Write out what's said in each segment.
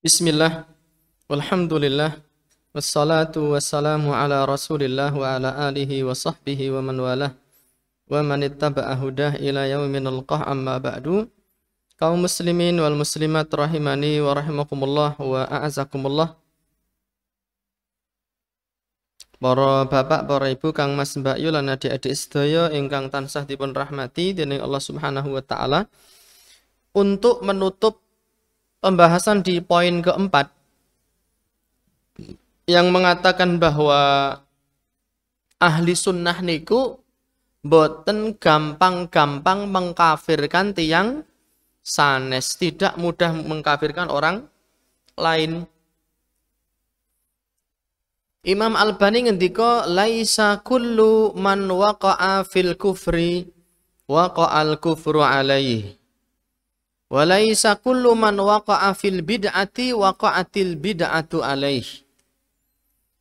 Bismillah, walhamdulillah, wassalatu wassalamu ala rasulillah wa ala alihi wa sahbihi wa man walah wa man ittaba'a hudah ila yaumin alqah amma ba'du kaum muslimin wal muslimat rahimani wa rahimakumullah wa a'azakumullah Para bapak, para ibu, kang mas mbak yu lan adik-adik sedaya ingkang tansah dipun rahmati dening Allah Subhanahu wa taala untuk menutup pembahasan di poin keempat yang mengatakan bahwa ahli sunnah niku boten gampang-gampang mengkafirkan tiang sanes tidak mudah mengkafirkan orang lain Imam Albani ngendika laisa kullu man waqa'a fil kufri waqa'al kufru alaihi Walaisa kullu man waqa'a fil bid'ati waqa'atil bid'atu alaih.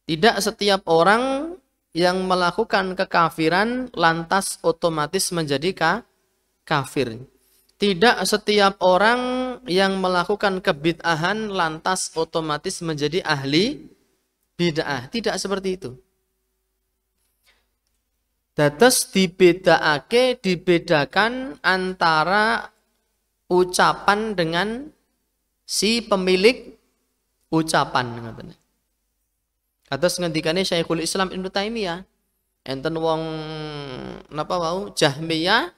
Tidak setiap orang yang melakukan kekafiran lantas otomatis menjadi ka kafir. Tidak setiap orang yang melakukan kebid'ahan lantas otomatis menjadi ahli bid'ah. Tidak seperti itu. Dates dibedaake, dibedakan antara ucapan dengan si pemilik ucapan ngoten. Kados ngendikane Syekhul Islam Ibnu Taimiyah, enten wong napa wau Jahmiyah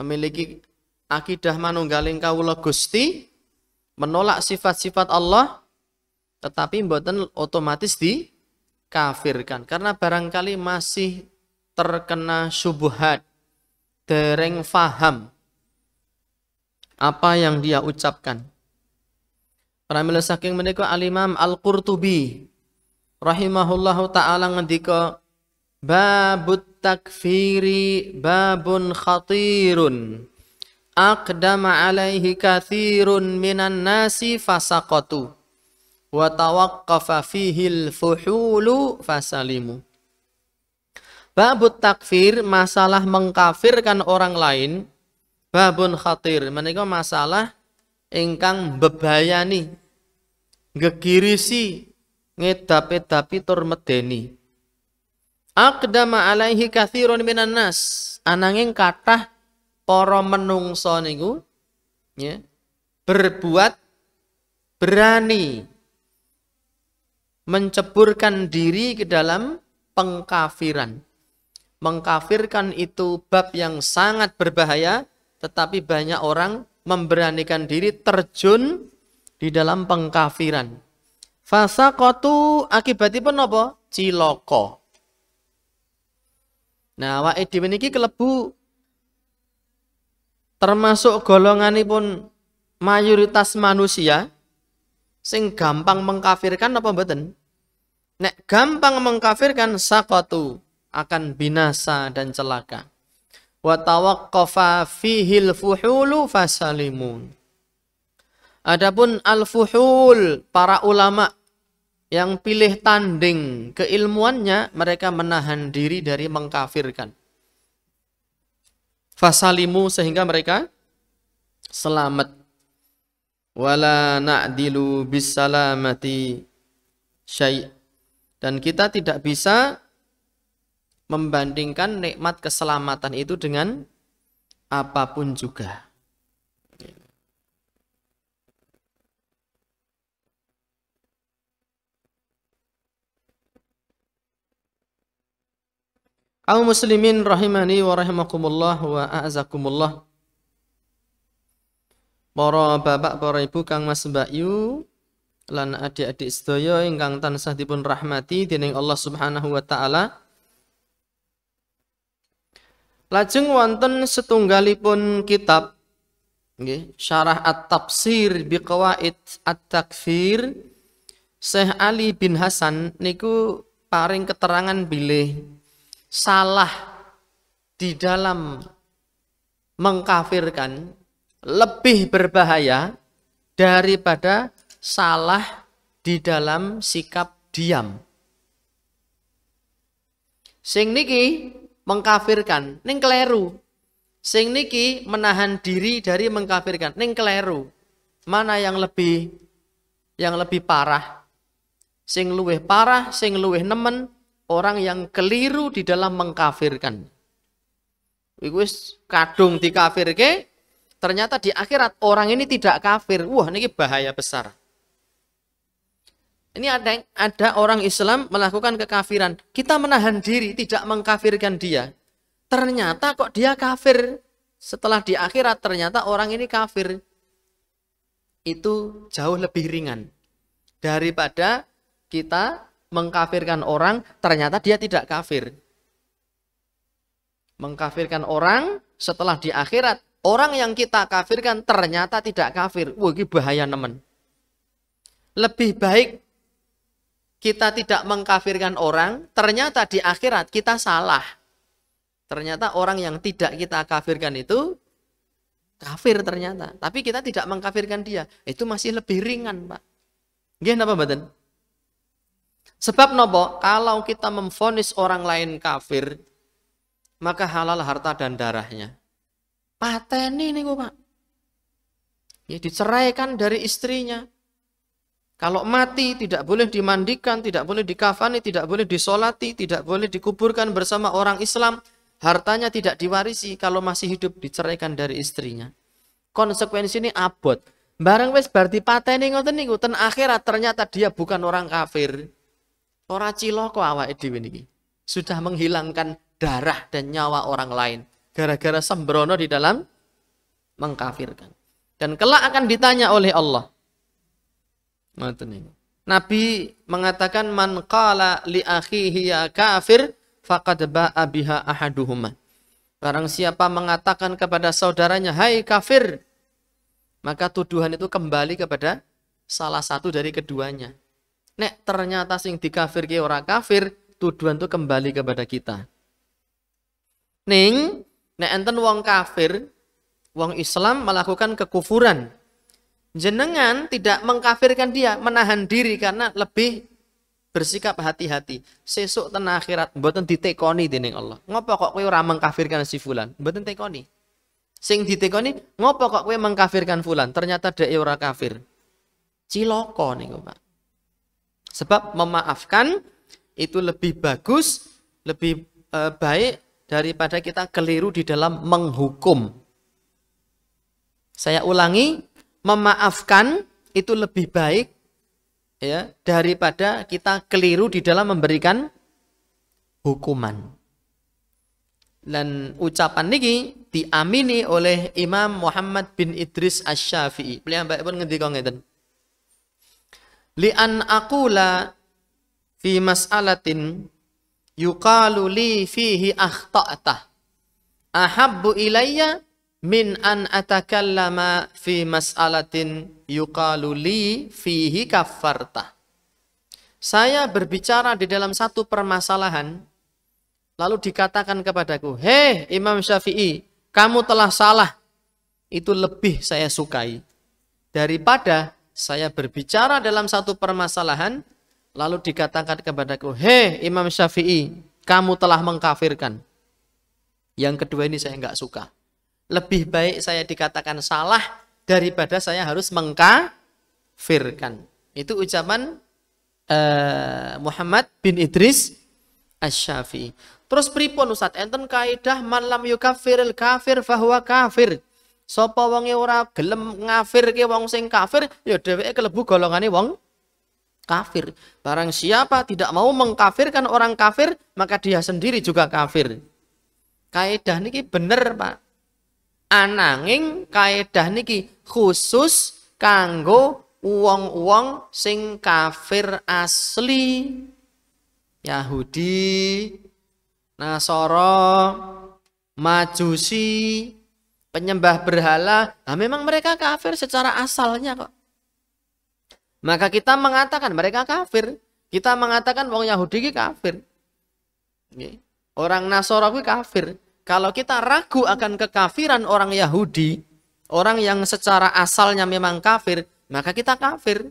memiliki akidah manunggaling kawula Gusti menolak sifat-sifat Allah tetapi mboten otomatis di dikafirkan karena barangkali masih terkena subuhat dereng faham apa yang dia ucapkan. Para mila saking menikah Al-Imam Al-Qurtubi rahimahullahu taala ngedika babut takfiri babun khatirun aqdama alaihi kathirun minan nasi fasaqatu wa tawaqqafa fihil fuhulu fasalimu Babut takfir masalah mengkafirkan orang lain babun khatir menika masalah ingkang bebayani gegirisi ngedape tapi tur medeni aqdama alaihi kathirun minan nas ananging kathah para menungso niku ya berbuat berani menceburkan diri ke dalam pengkafiran mengkafirkan itu bab yang sangat berbahaya tetapi banyak orang memberanikan diri terjun di dalam pengkafiran. Fasa kotu akibatipun apa? Ciloko. Nah, awake dhewe kelebu termasuk golongan ini pun mayoritas manusia sing gampang mengkafirkan apa mboten? Nek gampang mengkafirkan sakotu akan binasa dan celaka wa tawaqqafa al fuhulu fasalimun. Adapun al-fuhul para ulama yang pilih tanding keilmuannya mereka menahan diri dari mengkafirkan. Fasalimu sehingga mereka selamat. Wala na'dilu bisalamati syai' dan kita tidak bisa membandingkan nikmat keselamatan itu dengan apapun juga. Kaum muslimin rahimani wa rahimakumullah wa a'azakumullah. Para bapak, para ibu kang Mas Mbakyu lan adik-adik sedaya ingkang tansah dipun rahmati dening Allah Subhanahu wa taala. Lajeng wonten setunggalipun kitab nggih, Syarah At-Tafsir biqawaid At-Takfir Syekh Ali bin Hasan niku paring keterangan bilih salah di dalam mengkafirkan lebih berbahaya daripada salah di dalam sikap diam. Sing niki mengkafirkan ning keleru sing niki menahan diri dari mengkafirkan ning keleru mana yang lebih yang lebih parah sing luweh parah sing luweh nemen orang yang keliru di dalam mengkafirkan iku wis kadung dikafirke ternyata di akhirat orang ini tidak kafir wah niki bahaya besar ini ada ada orang Islam melakukan kekafiran. Kita menahan diri tidak mengkafirkan dia. Ternyata kok dia kafir. Setelah di akhirat ternyata orang ini kafir. Itu jauh lebih ringan daripada kita mengkafirkan orang ternyata dia tidak kafir. Mengkafirkan orang setelah di akhirat orang yang kita kafirkan ternyata tidak kafir. Wah, ini bahaya nemen. Lebih baik kita tidak mengkafirkan orang, ternyata di akhirat kita salah. Ternyata orang yang tidak kita kafirkan itu kafir ternyata. Tapi kita tidak mengkafirkan dia. Itu masih lebih ringan, Pak. Gih apa badan? Sebab nopo, kalau kita memfonis orang lain kafir, maka halal harta dan darahnya. Pateni ini, Pak. Ya diceraikan dari istrinya, kalau mati tidak boleh dimandikan, tidak boleh dikafani, tidak boleh disolati, tidak boleh dikuburkan bersama orang Islam. Hartanya tidak diwarisi kalau masih hidup diceraikan dari istrinya. Konsekuensi ini abot. Barang wis berarti pateni ngoten niku ten akhirat ternyata dia bukan orang kafir. Ora ciloko awake dhewe niki. Sudah menghilangkan darah dan nyawa orang lain gara-gara sembrono di dalam mengkafirkan. Dan kelak akan ditanya oleh Allah, Nabi mengatakan man qala li akhihi ya kafir faqad ba'a biha ahaduhuma. Barang siapa mengatakan kepada saudaranya, hai kafir, maka tuduhan itu kembali kepada salah satu dari keduanya. Nek ternyata sing dikafir ki ora kafir, tuduhan itu kembali kepada kita. Ning, nek enten wong kafir, wong Islam melakukan kekufuran jenengan tidak mengkafirkan dia, menahan diri karena lebih bersikap hati-hati. Sesuk ten akhirat mboten ditekoni dening Allah. Ngopo kok kowe ora mengkafirkan si fulan? Mboten tekoni. Sing ditekoni, ngopo kok kowe mengkafirkan fulan? Ternyata dhek e ora kafir. Ciloko niku, Pak. Sebab memaafkan itu lebih bagus, lebih e, baik daripada kita keliru di dalam menghukum. Saya ulangi, memaafkan itu lebih baik ya daripada kita keliru di dalam memberikan hukuman. Dan ucapan niki diamini oleh Imam Muhammad bin Idris Asy-Syafi'i. Beliau mbak pun ngendika ngeten. Li'an aqula fi mas'alatin yuqalu li fihi akhta'ta ahabbu ilayya min an atakallama fi mas'alatin yuqalu li fihi kaffarta. Saya berbicara di dalam satu permasalahan lalu dikatakan kepadaku, "Hei Imam Syafi'i, kamu telah salah." Itu lebih saya sukai daripada saya berbicara dalam satu permasalahan lalu dikatakan kepadaku, "Hei Imam Syafi'i, kamu telah mengkafirkan." Yang kedua ini saya nggak suka. Lebih baik saya dikatakan salah daripada saya harus mengkafirkan. Itu ucapan uh, Muhammad bin Idris Asy-Syafi'i. Terus pripun Ustaz? Enten kaidah man lam yukafiril kafir fahuwa kafir. Sapa wonge ora gelem ngafirke wong sing kafir, ya dheweke kelebu golongane wong kafir. Barang siapa tidak mau mengkafirkan orang kafir, maka dia sendiri juga kafir. Kaidah niki bener, Pak. Ananging kaidah niki khusus kanggo uang-uang sing kafir asli Yahudi, Nasoro, Majusi, penyembah berhala. Nah, memang mereka kafir secara asalnya kok. Maka kita mengatakan mereka kafir. Kita mengatakan wong Yahudi kafir. Orang Nasoro kafir kalau kita ragu akan kekafiran orang Yahudi, orang yang secara asalnya memang kafir, maka kita kafir.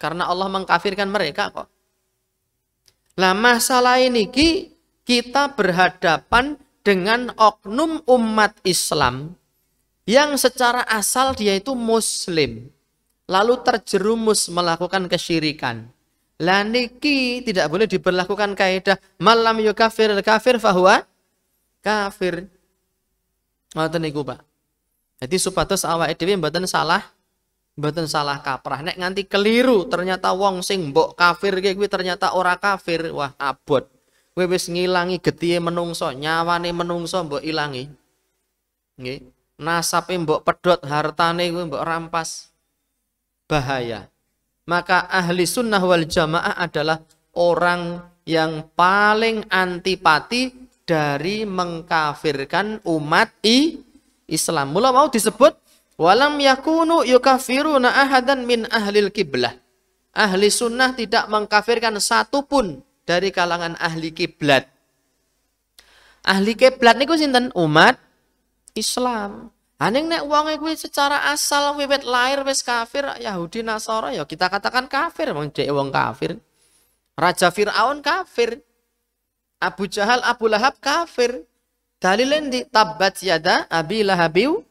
Karena Allah mengkafirkan mereka kok. Lah masalah ini ki, kita berhadapan dengan oknum umat Islam yang secara asal dia itu muslim. Lalu terjerumus melakukan kesyirikan. Lah niki tidak boleh diberlakukan kaidah malam yukafir kafir fahuwa kafir. Ngoten niku, Pak. Jadi supados awake dhewe mboten salah mboten salah kaprah. Nek nganti keliru ternyata wong sing mbok kafir kuwi ternyata ora kafir, wah abot. Kowe wis ngilangi getihe menungso, nyawane menungso mbok ilangi. Nggih. bo mbok pedhot, hartane kuwi mbok rampas. Bahaya. Maka ahli sunnah wal jamaah adalah orang yang paling antipati dari mengkafirkan umat i Islam. Mula mau disebut walam yakunu yukafiruna ahadan min ahlil kiblah. Ahli sunnah tidak mengkafirkan satupun dari kalangan ahli kiblat. Ahli kiblat niku sinten? Umat Islam. Aning nek wonge kuwi secara asal wiwit lahir wis kafir Yahudi Nasara ya kita katakan kafir wong dhek wong kafir. Raja Firaun kafir. Abu Jahal, Abu Lahab kafir. Dalilin di tabbat yada abi lahabiu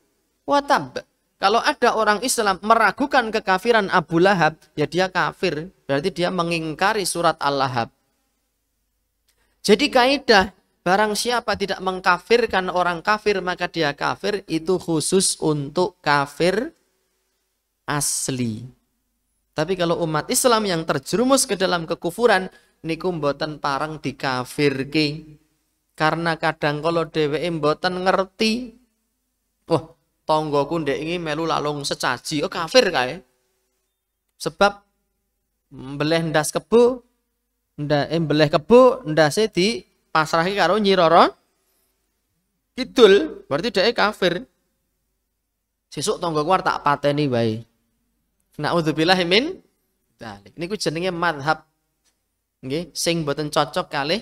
watab. Kalau ada orang Islam meragukan kekafiran Abu Lahab, ya dia kafir. Berarti dia mengingkari surat Al-Lahab. Jadi kaidah barang siapa tidak mengkafirkan orang kafir maka dia kafir itu khusus untuk kafir asli. Tapi kalau umat Islam yang terjerumus ke dalam kekufuran, niku mboten kafir dikafirke karena kadang kalau dheweke mboten ngerti wah tanggaku ndek iki melu lalung secaji oh kafir kae sebab mbeleh ndas kebu ndak eh, mbeleh kebu ndase di pasrahi karo nyiroron kidul berarti dheweke kafir sesuk tanggaku tak pateni wae naudzubillah min dalik. niku jenenge madhab nggih sing boten cocok kali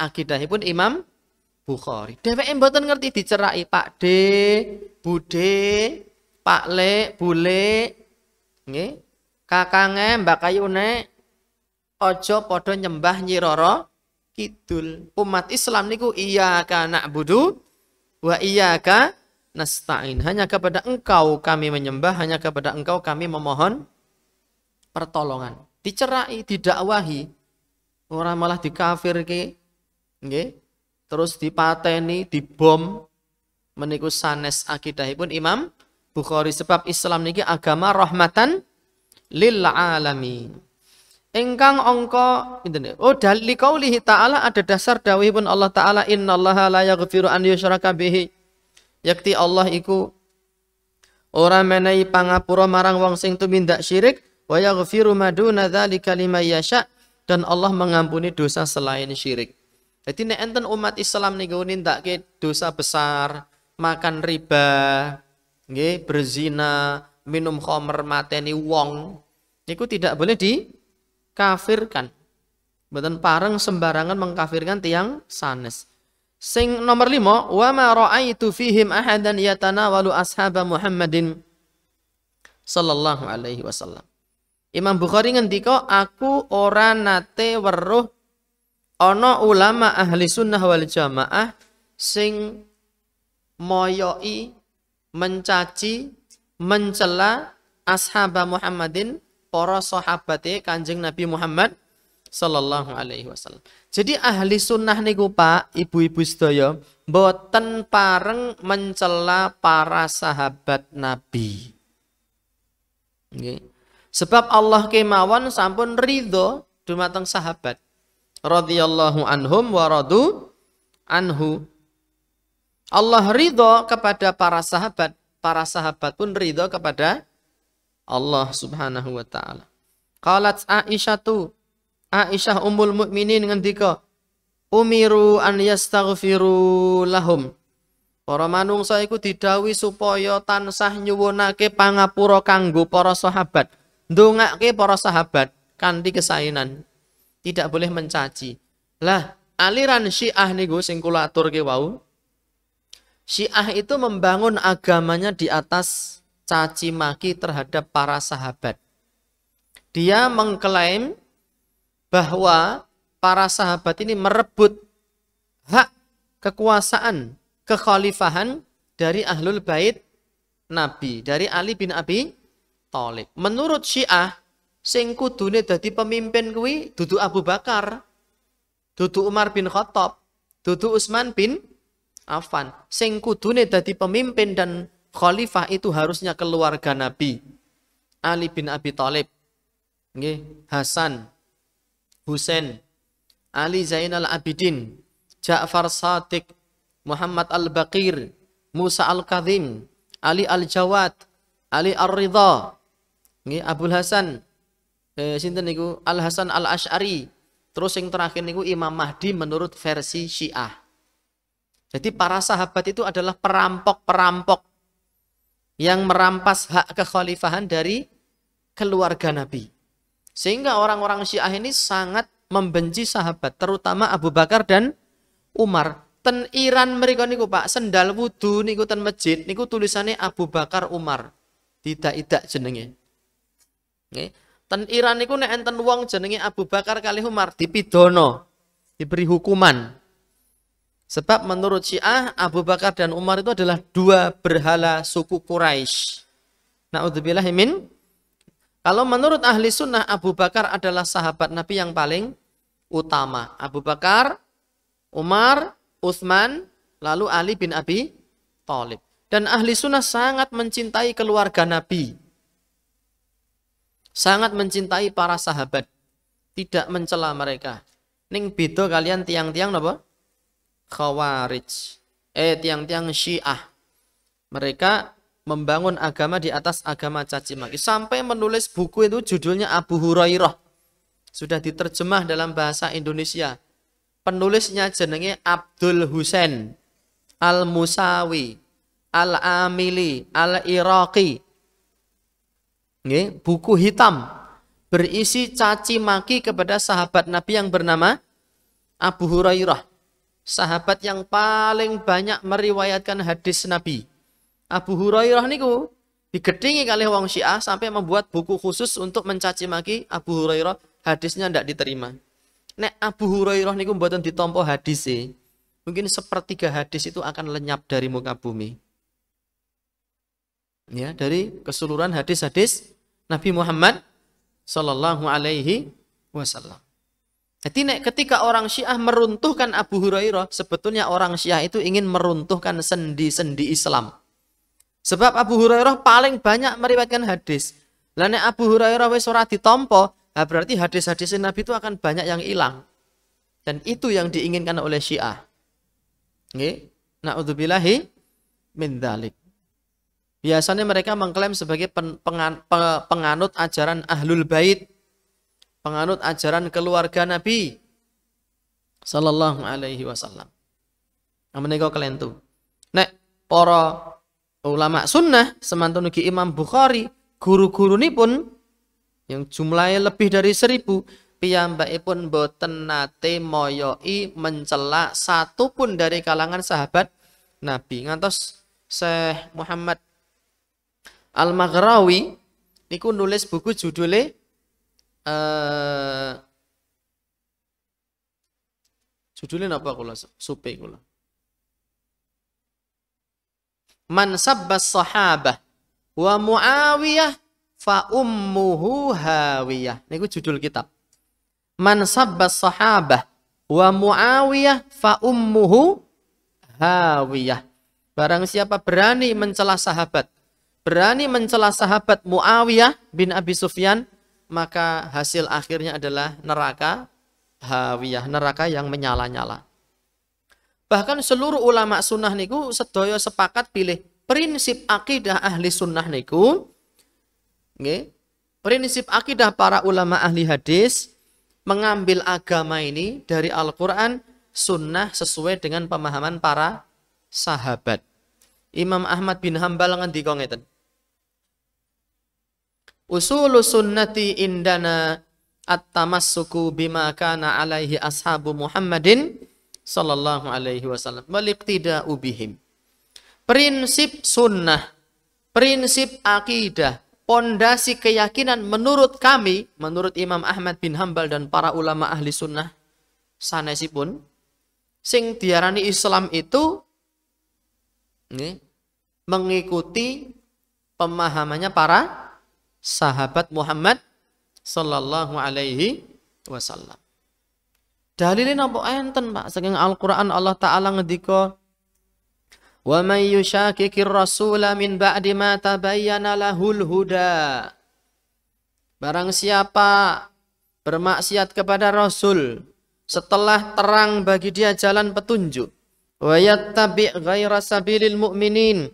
akidah akidahipun Imam Bukhari. Dheweke mboten ngerti dicerai Pak D, Bude, Pak Le, Bule, nggih. Kakange Mbak Kayune aja padha nyembah roro Kidul. Umat Islam niku iya kana budu wa iyyaka nasta'in. Hanya kepada engkau kami menyembah, hanya kepada engkau kami memohon pertolongan. Dicerai, didakwahi, Orang malah ke Nggih. Terus dipateni, dibom meniku sanes akidahipun Imam Bukhari sebab Islam niki agama rahmatan lil alamin. Engkang angka ya? oh dalil kaulihi ta'ala ada dasar pun Allah taala innallaha la yaghfiru an yusyraka bihi. Yakti Allah iku ora menehi pangapura marang wong sing tumindak syirik wa yaghfiru maduna dzalika liman yasha dan Allah mengampuni dosa selain syirik. Jadi nek enten umat Islam niku nindakke dosa besar, makan riba, nggih, berzina, minum khamer mateni wong, niku tidak boleh dikafirkan. Mboten pareng sembarangan mengkafirkan tiang sanes. Sing nomor lima, wa ma ra'aitu fihim ahadan yatanawalu ashaba Muhammadin sallallahu alaihi wasallam. Imam Bukhari ngendika aku ora nate weruh ana ulama ahli sunnah wal jamaah sing moyoi mencaci mencela ashaba Muhammadin para sahabate Kanjeng Nabi Muhammad sallallahu alaihi wasallam. Jadi ahli sunnah niku Pak, ibu-ibu sedaya, boten pareng mencela para sahabat Nabi. Nggih. Okay. Sebab Allah kemawon sampun ridho dumateng sahabat. Radhiyallahu anhum wa radu anhu. Allah ridho kepada para sahabat, para sahabat pun ridho kepada Allah Subhanahu wa taala. Qalat Aisyah tu Aisyah umul mu'minin ngendika umiru an yastaghfiru lahum. Para manungsa iku didawi supaya tansah nyuwunake pangapura kanggo para sahabat Dungake para sahabat kanthi kesainan. Tidak boleh mencaci. Lah, aliran Syiah niku sing kula aturke wau. Syiah itu membangun agamanya di atas caci maki terhadap para sahabat. Dia mengklaim bahwa para sahabat ini merebut hak kekuasaan kekhalifahan dari ahlul bait Nabi, dari Ali bin Abi Thalib. Menurut Syiah, sing kudune dadi pemimpin kuwi dudu Abu Bakar, dudu Umar bin Khattab, dudu Utsman bin Affan. Sing kudune dadi pemimpin dan khalifah itu harusnya keluarga Nabi. Ali bin Abi Thalib, nggih, Hasan, Husain, Ali Zainal Abidin, Ja'far Sadiq, Muhammad Al-Baqir, Musa Al-Kadhim, Ali Al-Jawad, Ali Ar-Ridha, Nggih Abdul Hasan eh sinten niku Al Hasan Al Asy'ari. Terus yang terakhir niku Imam Mahdi menurut versi Syiah. Jadi para sahabat itu adalah perampok-perampok yang merampas hak kekhalifahan dari keluarga Nabi. Sehingga orang-orang Syiah ini sangat membenci sahabat, terutama Abu Bakar dan Umar. Ten Iran mereka niku Pak, sendal wudu niku ten masjid niku tulisannya Abu Bakar Umar. Tidak tidak jenenge. Nggih. Ten Iran niku nek enten wong jenenge Abu Bakar kali Umar dipidono, diberi hukuman. Sebab menurut Syiah Abu Bakar dan Umar itu adalah dua berhala suku Quraisy. Nauzubillah min. Kalau menurut ahli sunnah Abu Bakar adalah sahabat Nabi yang paling utama. Abu Bakar, Umar, Utsman, lalu Ali bin Abi Thalib. Dan ahli sunnah sangat mencintai keluarga Nabi sangat mencintai para sahabat, tidak mencela mereka. Ning beda kalian tiang-tiang napa? Khawarij. Eh tiang-tiang Syiah. Mereka membangun agama di atas agama caci maki sampai menulis buku itu judulnya Abu Hurairah. Sudah diterjemah dalam bahasa Indonesia. Penulisnya jenenge Abdul Husain Al-Musawi Al-Amili Al-Iraqi buku hitam berisi caci maki kepada sahabat Nabi yang bernama Abu Hurairah. Sahabat yang paling banyak meriwayatkan hadis Nabi. Abu Hurairah niku digedingi kali wong Syiah sampai membuat buku khusus untuk mencaci maki Abu Hurairah hadisnya tidak diterima. Nek Abu Hurairah niku mboten ditompo hadis Mungkin sepertiga hadis itu akan lenyap dari muka bumi ya dari keseluruhan hadis-hadis Nabi Muhammad Sallallahu Alaihi Wasallam. Jadi ketika orang Syiah meruntuhkan Abu Hurairah, sebetulnya orang Syiah itu ingin meruntuhkan sendi-sendi Islam. Sebab Abu Hurairah paling banyak meriwayatkan hadis. Lainnya Abu Hurairah wis ora ditompo, nah berarti hadis-hadis Nabi itu akan banyak yang hilang. Dan itu yang diinginkan oleh Syiah. Nggih. Na'udzubillahi min dzalik. Biasanya mereka mengklaim sebagai pen, pengan, penganut ajaran Ahlul Bait, penganut ajaran keluarga Nabi sallallahu alaihi wasallam. Nah, kalian tuh. Nek para ulama sunnah semantun ugi Imam Bukhari, guru-guru pun yang jumlahnya lebih dari seribu pun boten nate moyoi mencela satu pun dari kalangan sahabat Nabi ngantos Syekh Muhammad Al-Maghrawi niku nulis buku judulnya uh, judulnya apa kula supe kula Man sabbas sahabah wa Muawiyah fa ummuhu hawiyah. Niku judul kitab. Man sabbas sahabah wa Muawiyah fa ummuhu hawiyah. Barang siapa berani mencela sahabat berani mencela sahabat Muawiyah bin Abi Sufyan, maka hasil akhirnya adalah neraka hawiyah, neraka yang menyala-nyala. Bahkan seluruh ulama sunnah niku sedoyo sepakat pilih prinsip akidah ahli sunnah niku nge, prinsip akidah para ulama ahli hadis mengambil agama ini dari Al-Quran sunnah sesuai dengan pemahaman para sahabat. Imam Ahmad bin Hambal ngendika ngeten. Usulu sunnati indana at-tamassuku bima kana alaihi ashabu Muhammadin sallallahu alaihi wasallam iqtida'u ubihim. Prinsip sunnah, prinsip akidah, pondasi keyakinan menurut kami, menurut Imam Ahmad bin Hambal dan para ulama ahli sunnah sanesipun sing diarani Islam itu ini, mengikuti pemahamannya para sahabat Muhammad sallallahu alaihi wasallam. Dalile napa enten Pak saking Al-Qur'an Allah taala ngendika Wa may yushakikir rasula min ba'di ma tabayyana lahul huda. Barang siapa bermaksiat kepada Rasul setelah terang bagi dia jalan petunjuk wa yattabi' ghaira sabilil mu'minin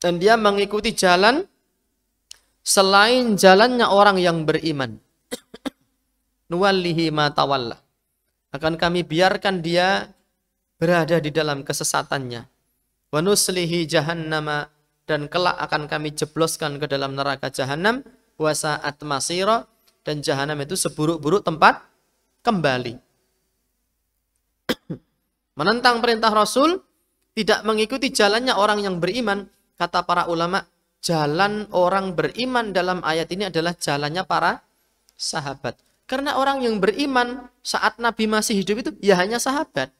dan dia mengikuti jalan selain jalannya orang yang beriman. Nuwallihi ma tawalla. Akan kami biarkan dia berada di dalam kesesatannya. Wa nuslihi jahannama dan kelak akan kami jebloskan ke dalam neraka jahanam sa'at masira dan jahanam itu seburuk-buruk tempat kembali. Menentang perintah Rasul, tidak mengikuti jalannya orang yang beriman, kata para ulama, jalan orang beriman dalam ayat ini adalah jalannya para sahabat. Karena orang yang beriman saat Nabi masih hidup itu ya hanya sahabat.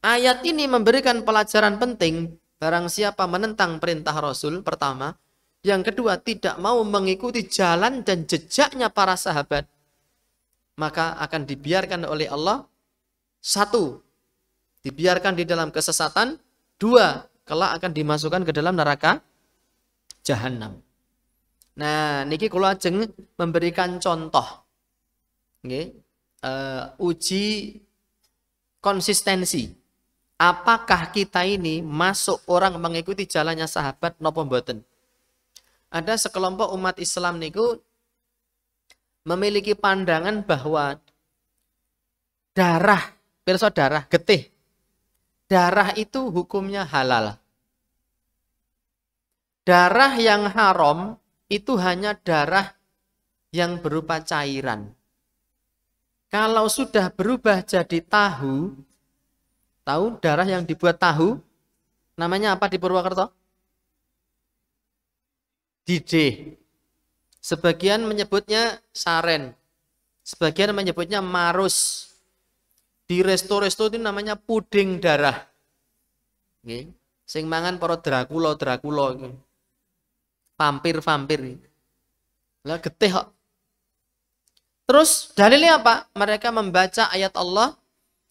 Ayat ini memberikan pelajaran penting barang siapa menentang perintah Rasul pertama, yang kedua tidak mau mengikuti jalan dan jejaknya para sahabat, maka akan dibiarkan oleh Allah satu dibiarkan di dalam kesesatan, dua kelak akan dimasukkan ke dalam neraka jahanam. Nah, niki kula ajeng memberikan contoh. Nggih. Uh, uji konsistensi. Apakah kita ini masuk orang mengikuti jalannya sahabat No mboten? Ada sekelompok umat Islam niku memiliki pandangan bahwa darah, pirsa darah, getih. Darah itu hukumnya halal. Darah yang haram itu hanya darah yang berupa cairan. Kalau sudah berubah jadi tahu, tahu darah yang dibuat tahu, namanya apa di Purwokerto? Dide. Sebagian menyebutnya saren, sebagian menyebutnya marus. Di resto-resto itu namanya puding darah. Nggih. Sing mangan para Dracula, Dracula vampir-vampir. Lah getih kok. Terus dalilnya apa? Mereka membaca ayat Allah,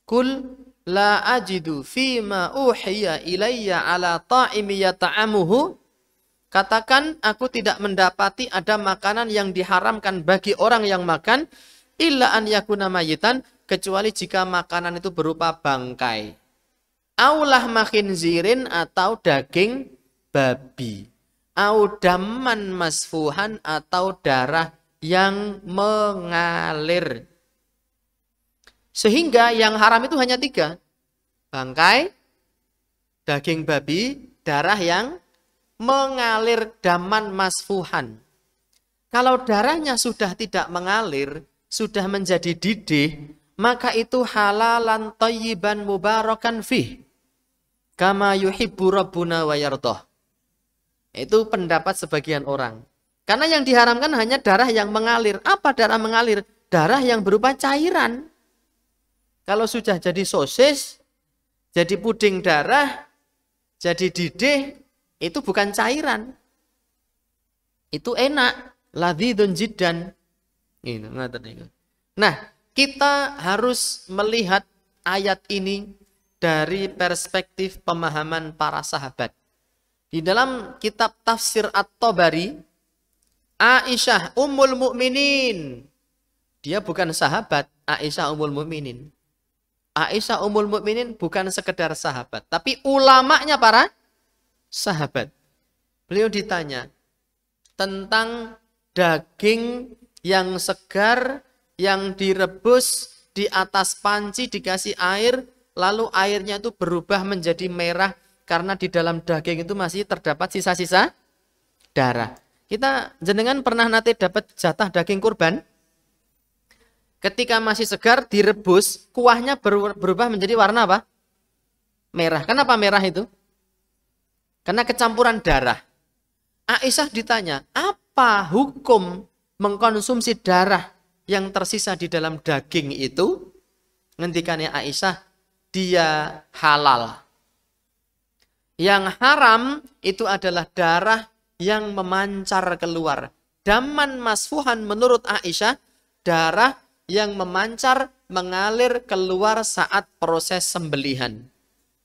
"Kul la ajidu fima uhiya ilayya ala ta'imi yata'amuhu." Katakan, aku tidak mendapati ada makanan yang diharamkan bagi orang yang makan, illa an yakuna mayitan, kecuali jika makanan itu berupa bangkai. Aulah makin zirin atau daging babi audaman masfuhan atau darah yang mengalir. Sehingga yang haram itu hanya tiga. Bangkai, daging babi, darah yang mengalir daman masfuhan. Kalau darahnya sudah tidak mengalir, sudah menjadi didih, maka itu halalan tayyiban mubarakan fih. Kama yuhibbu rabbuna wa yardoh itu pendapat sebagian orang. Karena yang diharamkan hanya darah yang mengalir. Apa darah mengalir? Darah yang berupa cairan. Kalau sudah jadi sosis, jadi puding darah, jadi didih, itu bukan cairan. Itu enak. dan jidan. Nah, kita harus melihat ayat ini dari perspektif pemahaman para sahabat. Di dalam kitab tafsir At-Tabari, Aisyah Ummul Mukminin. Dia bukan sahabat, Aisyah Ummul Mukminin. Aisyah Ummul Mukminin bukan sekedar sahabat, tapi ulamanya para sahabat. Beliau ditanya tentang daging yang segar yang direbus di atas panci dikasih air lalu airnya itu berubah menjadi merah karena di dalam daging itu masih terdapat sisa-sisa darah. Kita jenengan pernah nanti dapat jatah daging kurban? Ketika masih segar direbus, kuahnya berubah menjadi warna apa? Merah. Kenapa merah itu? Karena kecampuran darah. Aisyah ditanya, apa hukum mengkonsumsi darah yang tersisa di dalam daging itu? ya Aisyah, dia halal. Yang haram itu adalah darah yang memancar keluar. Daman masfuhan menurut Aisyah, darah yang memancar mengalir keluar saat proses sembelihan.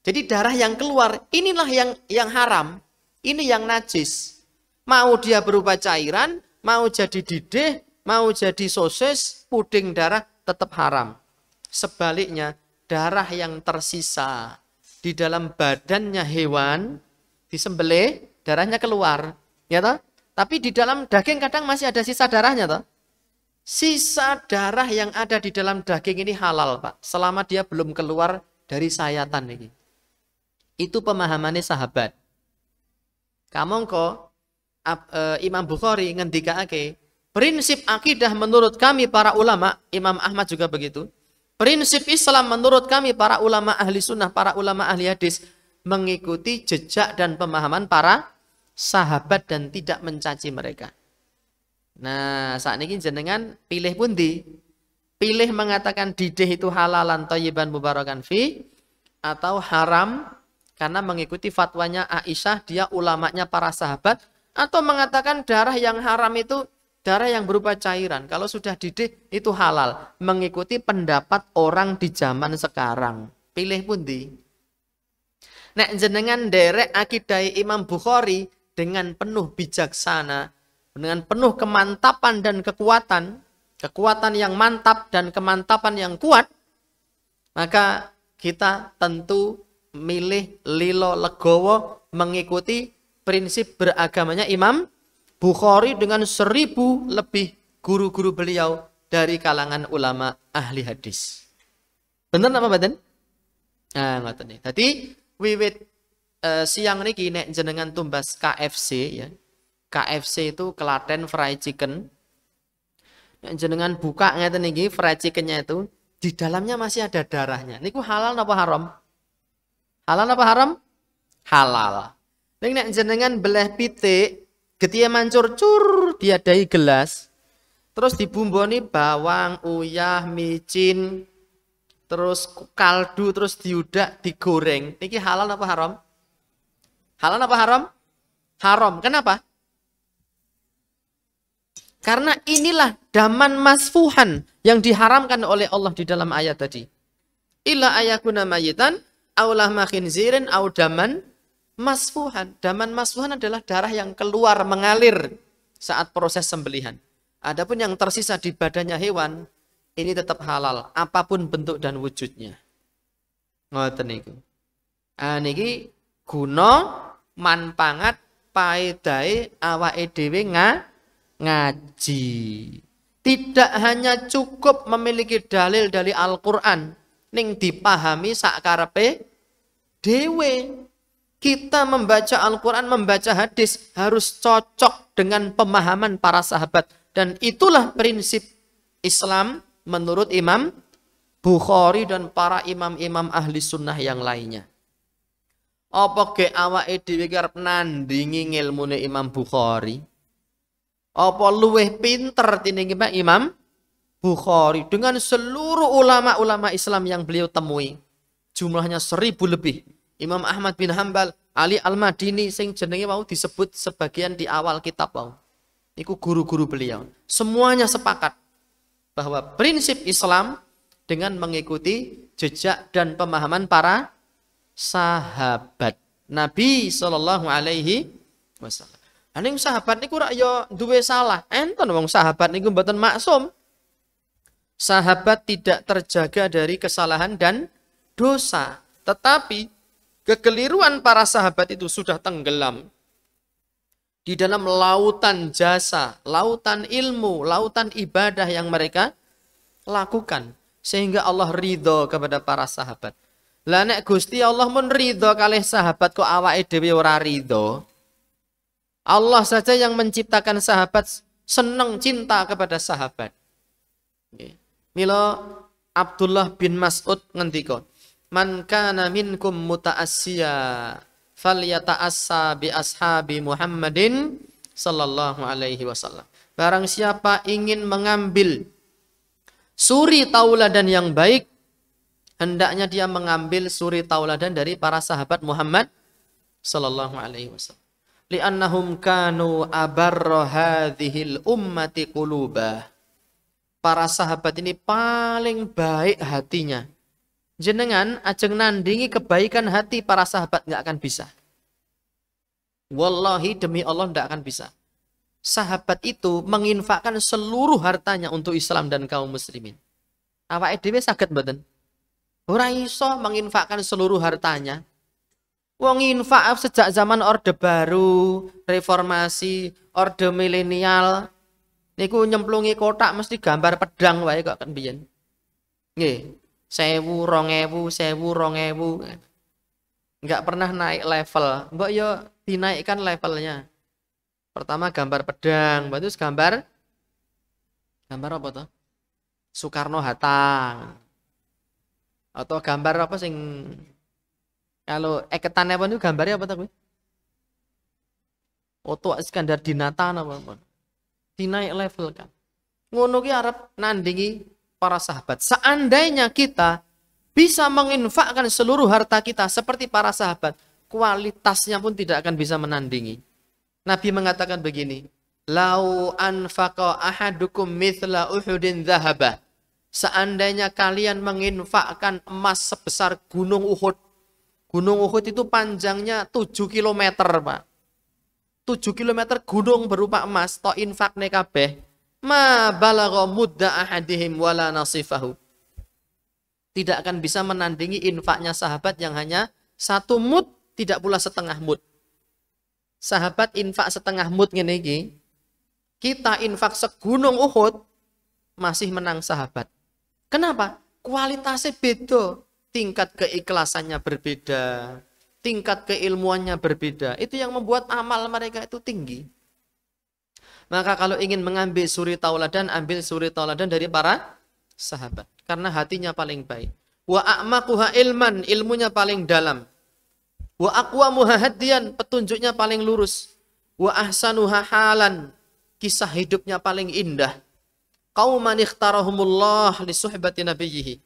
Jadi darah yang keluar, inilah yang yang haram, ini yang najis. Mau dia berupa cairan, mau jadi didih, mau jadi sosis, puding darah tetap haram. Sebaliknya, darah yang tersisa di dalam badannya hewan disembelih, darahnya keluar, ya toh? Tapi di dalam daging kadang masih ada sisa darahnya toh. Sisa darah yang ada di dalam daging ini halal, Pak. Selama dia belum keluar dari sayatan ini. Itu pemahamannya sahabat. Kamu e, Imam Bukhari ngendika ake, prinsip akidah menurut kami para ulama, Imam Ahmad juga begitu Prinsip Islam menurut kami para ulama ahli sunnah, para ulama ahli hadis mengikuti jejak dan pemahaman para sahabat dan tidak mencaci mereka. Nah, saat ini jenengan pilih pundi? Pilih mengatakan didih itu halalan toyiban mubarakan fi atau haram karena mengikuti fatwanya Aisyah, dia ulamanya para sahabat atau mengatakan darah yang haram itu Darah yang berupa cairan, kalau sudah didih itu halal. Mengikuti pendapat orang di zaman sekarang. Pilih di. Nek jenengan derek akidai Imam Bukhari dengan penuh bijaksana, dengan penuh kemantapan dan kekuatan, kekuatan yang mantap dan kemantapan yang kuat, maka kita tentu milih lilo legowo mengikuti prinsip beragamanya Imam Bukhari dengan seribu lebih guru-guru beliau dari kalangan ulama ahli hadis. Bener apa badan? Nah, ngoten nih. Tadi wiwit uh, siang niki nek jenengan tumbas KFC ya. KFC itu Klaten Fried Chicken. Nek jenengan buka ngeten niki fried chickennya itu di dalamnya masih ada darahnya. Niku halal apa haram? Halal apa haram? Halal. Nek jenengan belah pitik Ketika mancur cur diadai gelas. Terus dibumboni bawang, uyah, micin, terus kaldu, terus diudak, digoreng. Ini halal apa haram? Halal apa haram? Haram. Kenapa? Karena inilah daman masfuhan yang diharamkan oleh Allah di dalam ayat tadi. Illa ayakuna mayitan, aulah makin zirin, au daman masfuhan. Daman masfuhan adalah darah yang keluar mengalir saat proses sembelihan. Adapun yang tersisa di badannya hewan ini tetap halal apapun bentuk dan wujudnya. Ngoten niku. Ah niki guna manpangat paedae awake dhewe nga, ngaji. Tidak hanya cukup memiliki dalil dari Al-Qur'an ning dipahami sak karepe dhewe kita membaca Al-Quran, membaca hadis harus cocok dengan pemahaman para sahabat. Dan itulah prinsip Islam menurut Imam Bukhari dan para imam-imam ahli sunnah yang lainnya. Apa ke awak dhewe karep nandingi ilmune Imam Bukhari? Apa luweh pinter mbak Imam Bukhari dengan seluruh ulama-ulama Islam yang beliau temui. Jumlahnya seribu lebih Imam Ahmad bin Hambal, Ali Al-Madini sing jenenge mau disebut sebagian di awal kitab mau. Iku guru-guru beliau. Semuanya sepakat bahwa prinsip Islam dengan mengikuti jejak dan pemahaman para sahabat Nabi Shallallahu Alaihi Wasallam. Aning sahabat niku rak yo duwe salah. Enten wong sahabat niku mboten maksum. Sahabat tidak terjaga dari kesalahan dan dosa. Tetapi Kekeliruan para sahabat itu sudah tenggelam di dalam lautan jasa, lautan ilmu, lautan ibadah yang mereka lakukan sehingga Allah ridho kepada para sahabat. Lah nek Gusti Allah mun ridho kalih sahabat kok awake dhewe ora ridho. Allah saja yang menciptakan sahabat seneng cinta kepada sahabat. Milo Abdullah bin Mas'ud ngendika, Man kana minkum muta'assiya yata'assa bi ashabi Muhammadin sallallahu alaihi wasallam. Barang siapa ingin mengambil suri tauladan yang baik, hendaknya dia mengambil suri tauladan dari para sahabat Muhammad sallallahu alaihi wasallam. Li'annahum kanu abarra hadhil ummati qulubah. Para sahabat ini paling baik hatinya jenengan ajeng nandingi kebaikan hati para sahabat nggak akan bisa. Wallahi demi Allah nggak akan bisa. Sahabat itu menginfakkan seluruh hartanya untuk Islam dan kaum muslimin. Awak edw sakit badan. Orang iso menginfakkan seluruh hartanya. Wong infak sejak zaman Orde Baru, Reformasi, Orde Milenial, niku nyemplungi kotak mesti gambar pedang wae kok kan biyen. Nggih, sewu rong ewu sewu rong ewu nggak pernah naik level mbak yo dinaikkan levelnya pertama gambar pedang mbak terus gambar gambar apa tuh Soekarno Hatta atau gambar apa sing kalau eketan apa itu gambarnya apa tuh Oto Iskandar Dinata apa apa dinaik level kan ngono ki Arab nandingi para sahabat. Seandainya kita bisa menginfakkan seluruh harta kita seperti para sahabat, kualitasnya pun tidak akan bisa menandingi. Nabi mengatakan begini, Lau anfaqa ahadukum mithla uhudin zahaba. Seandainya kalian menginfakkan emas sebesar gunung Uhud. Gunung Uhud itu panjangnya 7 km, Pak. 7 km gunung berupa emas, to infak nekabeh ma balagha mudda ahadihim wala nasifahu. Tidak akan bisa menandingi infaknya sahabat yang hanya satu mud, tidak pula setengah mud. Sahabat infak setengah mud ngene Kita infak segunung Uhud masih menang sahabat. Kenapa? Kualitasnya beda, tingkat keikhlasannya berbeda, tingkat keilmuannya berbeda. Itu yang membuat amal mereka itu tinggi. Maka kalau ingin mengambil suri tauladan, ambil suri tauladan dari para sahabat. Karena hatinya paling baik. Wa a'maquha ilman, ilmunya paling dalam. Wa aqwa muhahadiyan, petunjuknya paling lurus. Wa ahsanuha halan, kisah hidupnya paling indah. Qauman ikhtarahumullah li suhbati nabiyihi.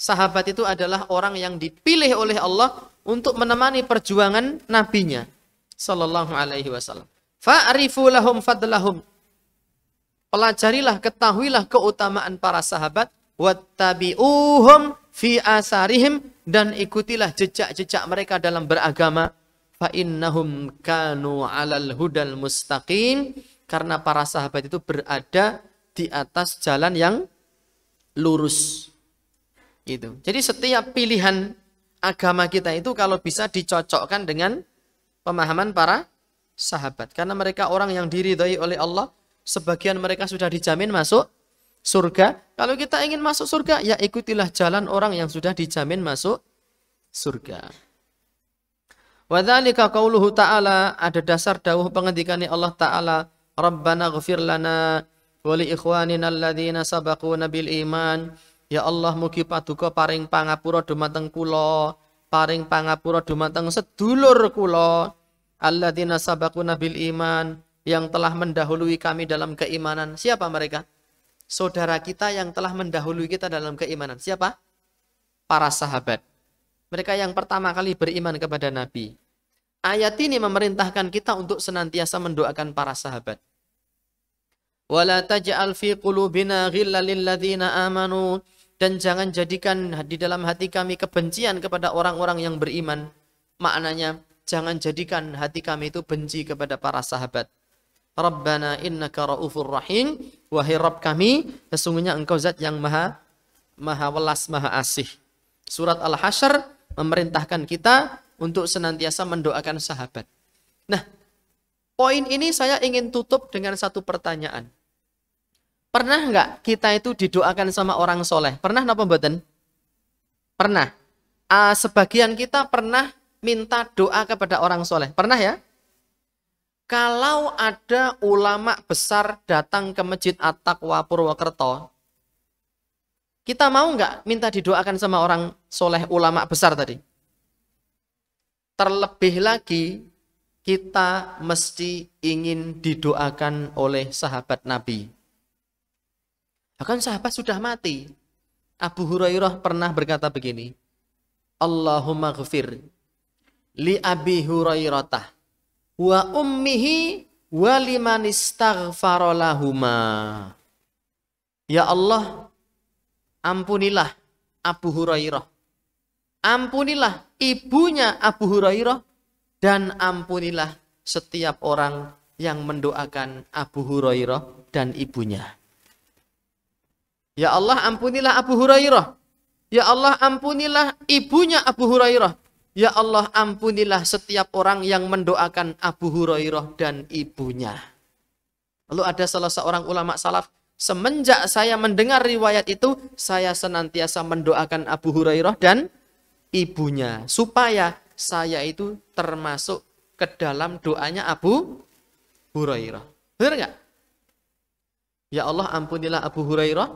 Sahabat itu adalah orang yang dipilih oleh Allah untuk menemani perjuangan nabinya sallallahu alaihi wasallam. Fa'rifu lahum fadlahum. Pelajarilah, ketahuilah keutamaan para sahabat. Wattabi'uhum fi asarihim. Dan ikutilah jejak-jejak mereka dalam beragama. Fa'innahum kanu alal hudal mustaqim. Karena para sahabat itu berada di atas jalan yang lurus. Gitu. Jadi setiap pilihan agama kita itu kalau bisa dicocokkan dengan pemahaman para sahabat karena mereka orang yang diridhai oleh Allah Sebagian mereka sudah dijamin masuk surga. Kalau kita ingin masuk surga, ya ikutilah jalan orang yang sudah dijamin masuk surga. Wadzalika qauluhu ta'ala ada dasar dawuh pengendikannya Allah taala Rabbana ghfir lana wa li ikhwanina alladhina sabaquna bil iman Ya Allah mugi paduka paring pangapura dumateng kula paring pangapura dumateng sedulur kula alladzina sabaquna bil iman yang telah mendahului kami dalam keimanan. Siapa mereka? Saudara kita yang telah mendahului kita dalam keimanan. Siapa? Para sahabat. Mereka yang pertama kali beriman kepada Nabi. Ayat ini memerintahkan kita untuk senantiasa mendoakan para sahabat. Wala taj'al fi amanu dan jangan jadikan di dalam hati kami kebencian kepada orang-orang yang beriman. Maknanya, jangan jadikan hati kami itu benci kepada para sahabat. Rabbana innaka raufur rahim. Wahai Rabb kami, sesungguhnya engkau zat yang maha maha welas, maha asih. Surat Al-Hasyr memerintahkan kita untuk senantiasa mendoakan sahabat. Nah, poin ini saya ingin tutup dengan satu pertanyaan. Pernah nggak kita itu didoakan sama orang soleh? Pernah apa mboten? Pernah. Uh, sebagian kita pernah minta doa kepada orang soleh. Pernah ya? Kalau ada ulama besar datang ke Masjid At-Taqwa Purwokerto, kita mau nggak minta didoakan sama orang soleh ulama besar tadi? Terlebih lagi, kita mesti ingin didoakan oleh sahabat Nabi. Bahkan sahabat sudah mati. Abu Hurairah pernah berkata begini, Allahumma ghafir li Abi Hurairah wa ummihi wa liman istaghfarolahuma. Ya Allah, ampunilah Abu Hurairah. Ampunilah ibunya Abu Hurairah dan ampunilah setiap orang yang mendoakan Abu Hurairah dan ibunya. Ya Allah ampunilah Abu Hurairah. Ya Allah ampunilah ibunya Abu Hurairah Ya Allah ampunilah setiap orang yang mendoakan Abu Hurairah dan ibunya. Lalu ada salah seorang ulama salaf, semenjak saya mendengar riwayat itu, saya senantiasa mendoakan Abu Hurairah dan ibunya. Supaya saya itu termasuk ke dalam doanya Abu Hurairah. Benar nggak? Ya Allah ampunilah Abu Hurairah,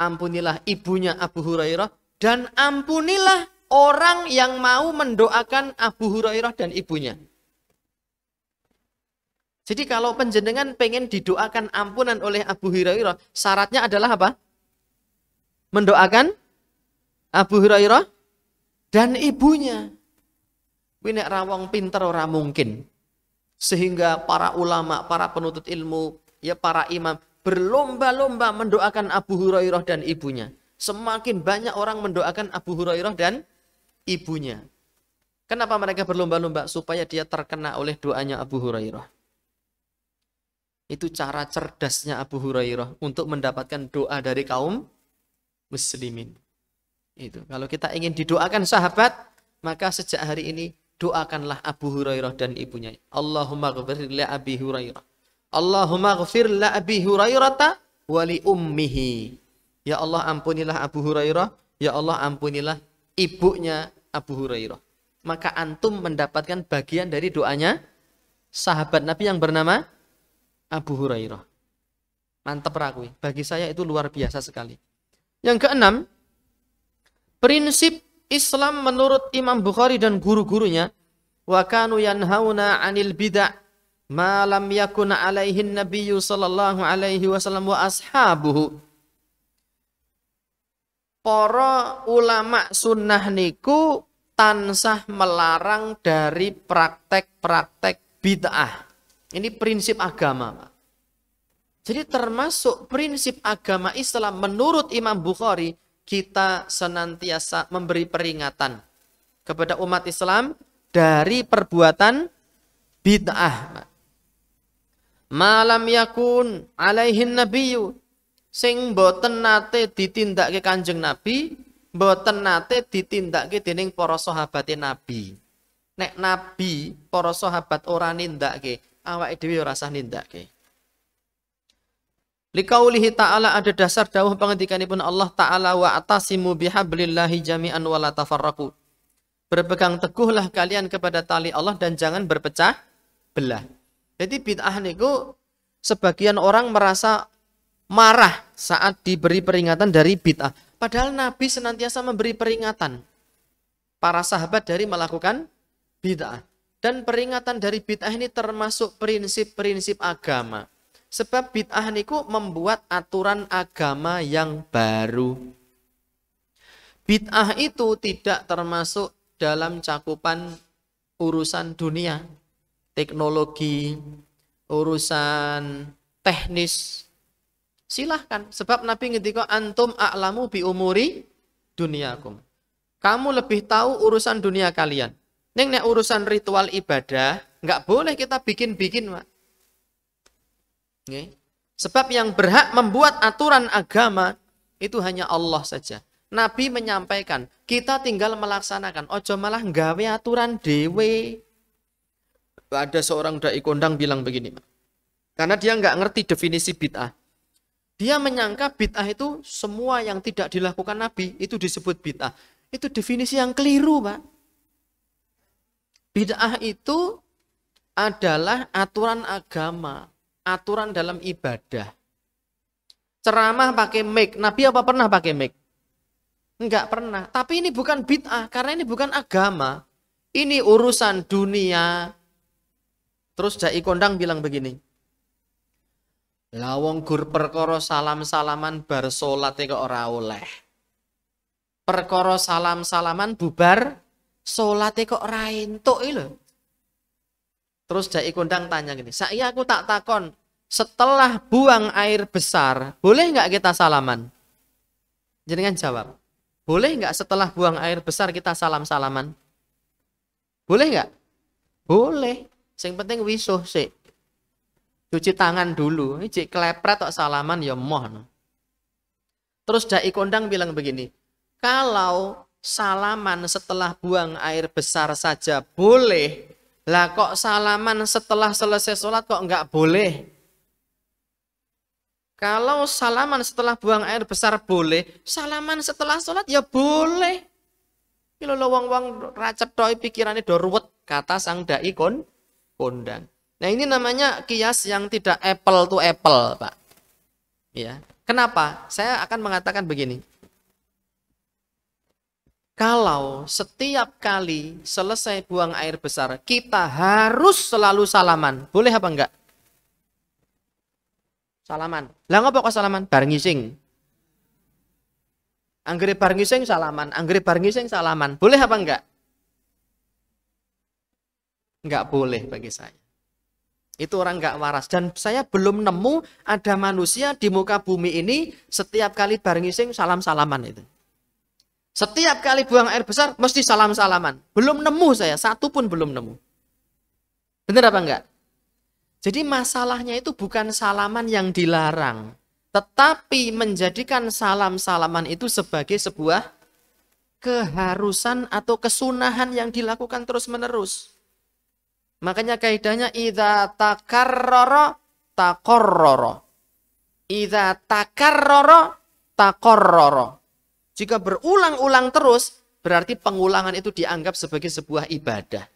ampunilah ibunya Abu Hurairah, dan ampunilah orang yang mau mendoakan Abu Hurairah dan ibunya. Jadi kalau penjenengan pengen didoakan ampunan oleh Abu Hurairah, syaratnya adalah apa? Mendoakan Abu Hurairah dan ibunya. Winek rawong pinter ora mungkin. Sehingga para ulama, para penuntut ilmu, ya para imam berlomba-lomba mendoakan Abu Hurairah dan ibunya. Semakin banyak orang mendoakan Abu Hurairah dan ibunya. Kenapa mereka berlomba-lomba? Supaya dia terkena oleh doanya Abu Hurairah. Itu cara cerdasnya Abu Hurairah untuk mendapatkan doa dari kaum muslimin. Itu. Kalau kita ingin didoakan sahabat, maka sejak hari ini doakanlah Abu Hurairah dan ibunya. Allahumma ghafir li Abi Hurairah. Allahumma ghafir li Abi Hurairah wa li ummihi. Ya Allah ampunilah Abu Hurairah, ya Allah ampunilah ibunya Abu Hurairah. Maka antum mendapatkan bagian dari doanya sahabat Nabi yang bernama Abu Hurairah. Mantap rakui. Bagi saya itu luar biasa sekali. Yang keenam, prinsip Islam menurut Imam Bukhari dan guru-gurunya wa kanu yanhauna 'anil bid'ah ma lam yakun 'alaihin nabiyyu sallallahu alaihi wasallam wa ashabuhu para ulama sunnah niku tansah melarang dari praktek-praktek bid'ah. Ini prinsip agama. Jadi termasuk prinsip agama Islam menurut Imam Bukhari kita senantiasa memberi peringatan kepada umat Islam dari perbuatan bid'ah. Malam yakun alaihin nabiyyu sing boten nate ditindakke Kanjeng Nabi, boten nate ditindakke dening para sahabate Nabi. Nek Nabi, para sahabat ora nindakke, awake dhewe ora sah nindakke. Likaulihi ta'ala ada dasar dawuh pengendikanipun Allah ta'ala wa atasimu bihablillahi jami'an wa latafarraku. Berpegang teguhlah kalian kepada tali Allah dan jangan berpecah belah. Jadi bid'ah niku sebagian orang merasa marah saat diberi peringatan dari bid'ah. Padahal Nabi senantiasa memberi peringatan para sahabat dari melakukan bid'ah. Dan peringatan dari bid'ah ini termasuk prinsip-prinsip agama. Sebab bid'ah niku membuat aturan agama yang baru. Bid'ah itu tidak termasuk dalam cakupan urusan dunia, teknologi, urusan teknis, Silahkan. Sebab Nabi ngendika antum a'lamu bi umuri dunyakum. Kamu lebih tahu urusan dunia kalian. Neng nek urusan ritual ibadah, nggak boleh kita bikin-bikin, Pak. Sebab yang berhak membuat aturan agama itu hanya Allah saja. Nabi menyampaikan, kita tinggal melaksanakan. Ojo malah nggawe aturan dewe. Ada seorang dai kondang bilang begini, Karena dia nggak ngerti definisi bid'ah. Dia menyangka bid'ah itu semua yang tidak dilakukan Nabi itu disebut bid'ah. Itu definisi yang keliru, Pak. Bid'ah itu adalah aturan agama, aturan dalam ibadah. Ceramah pakai mic. Nabi apa pernah pakai mic? Enggak pernah. Tapi ini bukan bid'ah karena ini bukan agama. Ini urusan dunia. Terus Jai Kondang bilang begini, lawang gur perkara salam-salaman bar salate kok ora oleh. Perkara salam-salaman bubar salate kok ora entuk lho. Terus Dai Kondang tanya gini, "Saya aku tak takon, setelah buang air besar, boleh nggak kita salaman?" Jenengan jawab, "Boleh nggak setelah buang air besar kita salam-salaman?" Boleh nggak? Boleh. Sing penting wisuh sih Cuci tangan dulu. Ini jik atau salaman ya mohon. Terus dai kondang bilang begini, kalau salaman setelah buang air besar saja boleh, lah kok salaman setelah selesai sholat kok nggak boleh? Kalau salaman setelah buang air besar boleh, salaman setelah sholat ya boleh. Kalau lo wong wong racet doi pikirannya do ruwet kata sang dai kon kondang. Nah ini namanya kias yang tidak apple to apple, Pak. Ya, kenapa? Saya akan mengatakan begini. Kalau setiap kali selesai buang air besar, kita harus selalu salaman. Boleh apa enggak? Salaman. Lah ngapa kok salaman? Bareng ngising. Anggere bar ngising salaman, anggere bar ngising salaman. Boleh apa enggak? Enggak boleh bagi saya. Itu orang nggak waras. Dan saya belum nemu ada manusia di muka bumi ini setiap kali bareng ising salam-salaman itu. Setiap kali buang air besar mesti salam-salaman. Belum nemu saya, satu pun belum nemu. Benar apa enggak? Jadi masalahnya itu bukan salaman yang dilarang, tetapi menjadikan salam-salaman itu sebagai sebuah keharusan atau kesunahan yang dilakukan terus-menerus. Makanya kaidahnya idza takarrara takorroro. Idza takarrara takorroro. Jika berulang-ulang terus, berarti pengulangan itu dianggap sebagai sebuah ibadah.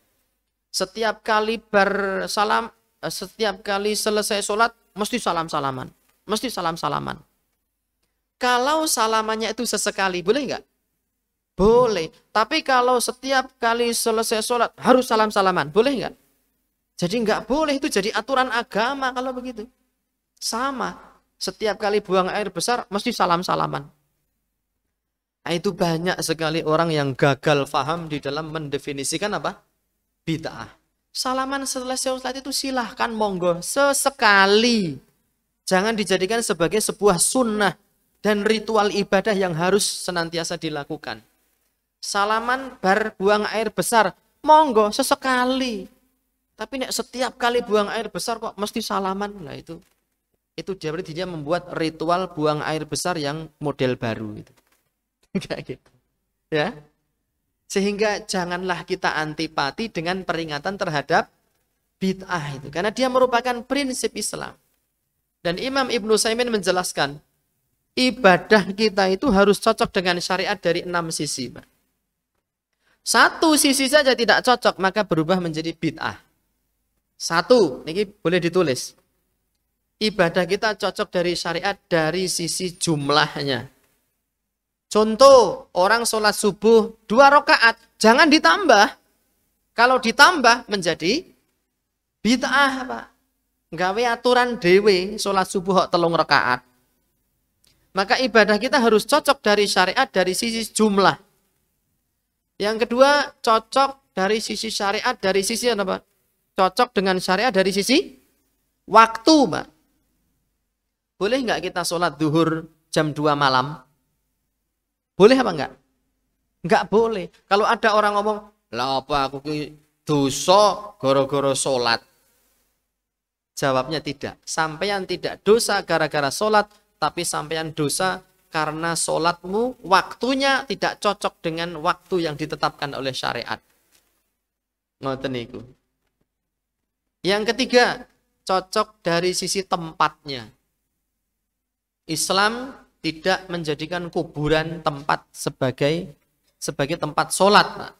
Setiap kali bersalam, eh, setiap kali selesai sholat, mesti salam-salaman. Mesti salam-salaman. Kalau salamannya itu sesekali, boleh nggak? Boleh. Tapi kalau setiap kali selesai sholat, harus salam-salaman. Boleh nggak? Jadi nggak boleh itu jadi aturan agama kalau begitu. Sama. Setiap kali buang air besar mesti salam-salaman. Nah, itu banyak sekali orang yang gagal paham di dalam mendefinisikan apa? Bid'ah. Salaman setelah selesai itu silahkan monggo sesekali. Jangan dijadikan sebagai sebuah sunnah dan ritual ibadah yang harus senantiasa dilakukan. Salaman bar buang air besar, monggo sesekali tapi nek setiap kali buang air besar kok mesti salaman lah itu. Itu berarti dia membuat ritual buang air besar yang model baru itu. Kayak gitu. Ya. Sehingga janganlah kita antipati dengan peringatan terhadap bid'ah itu karena dia merupakan prinsip Islam. Dan Imam Ibnu Saimin menjelaskan ibadah kita itu harus cocok dengan syariat dari enam sisi. Satu sisi saja tidak cocok maka berubah menjadi bid'ah. Satu, ini boleh ditulis. Ibadah kita cocok dari syariat dari sisi jumlahnya. Contoh, orang sholat subuh dua rakaat, jangan ditambah. Kalau ditambah menjadi bid'ah, Pak. Gawe aturan dewe sholat subuh hok telung rakaat. Maka ibadah kita harus cocok dari syariat dari sisi jumlah. Yang kedua, cocok dari sisi syariat dari sisi apa? cocok dengan syariat dari sisi waktu, Mbak. Boleh nggak kita sholat duhur jam 2 malam? Boleh apa nggak Enggak boleh. Kalau ada orang ngomong, lah apa aku dosa goro-goro sholat. Jawabnya tidak. Sampean tidak dosa gara-gara sholat, tapi sampean dosa karena sholatmu waktunya tidak cocok dengan waktu yang ditetapkan oleh syariat. Ngoteniku. Yang ketiga, cocok dari sisi tempatnya. Islam tidak menjadikan kuburan tempat sebagai sebagai tempat sholat.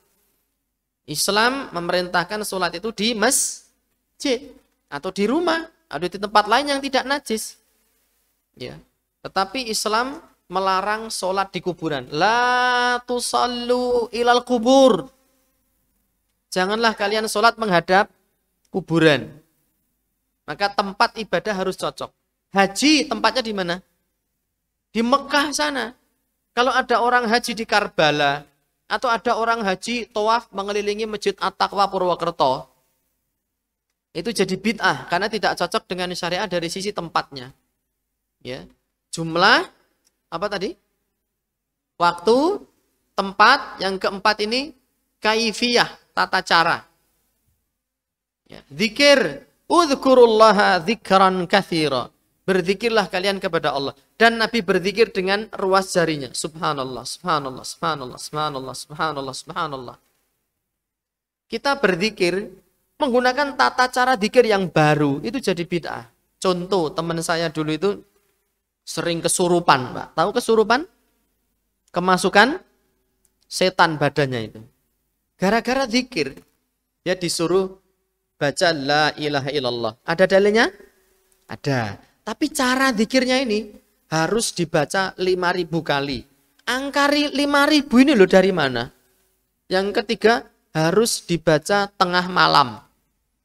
Islam memerintahkan sholat itu di masjid atau di rumah atau di tempat lain yang tidak najis. Ya. Tetapi Islam melarang sholat di kuburan. La tusallu ilal kubur. Janganlah kalian sholat menghadap kuburan. Maka tempat ibadah harus cocok. Haji tempatnya di mana? Di Mekah sana. Kalau ada orang haji di Karbala, atau ada orang haji toaf mengelilingi masjid At-Taqwa Purwokerto, itu jadi bid'ah karena tidak cocok dengan syariah dari sisi tempatnya. Ya. Jumlah apa tadi? Waktu, tempat, yang keempat ini kaifiyah, tata cara. Ya. Zikir. Udhkurullaha zikran kathira. Berzikirlah kalian kepada Allah. Dan Nabi berzikir dengan ruas jarinya. Subhanallah, subhanallah, subhanallah, subhanallah, subhanallah, subhanallah. Kita berzikir menggunakan tata cara zikir yang baru. Itu jadi bid'ah. Contoh teman saya dulu itu sering kesurupan, Pak. Tahu kesurupan? Kemasukan setan badannya itu. Gara-gara zikir, dia disuruh baca la ilaha illallah. Ada dalilnya? Ada. Tapi cara zikirnya ini harus dibaca 5000 kali. Angka 5000 ini loh dari mana? Yang ketiga harus dibaca tengah malam.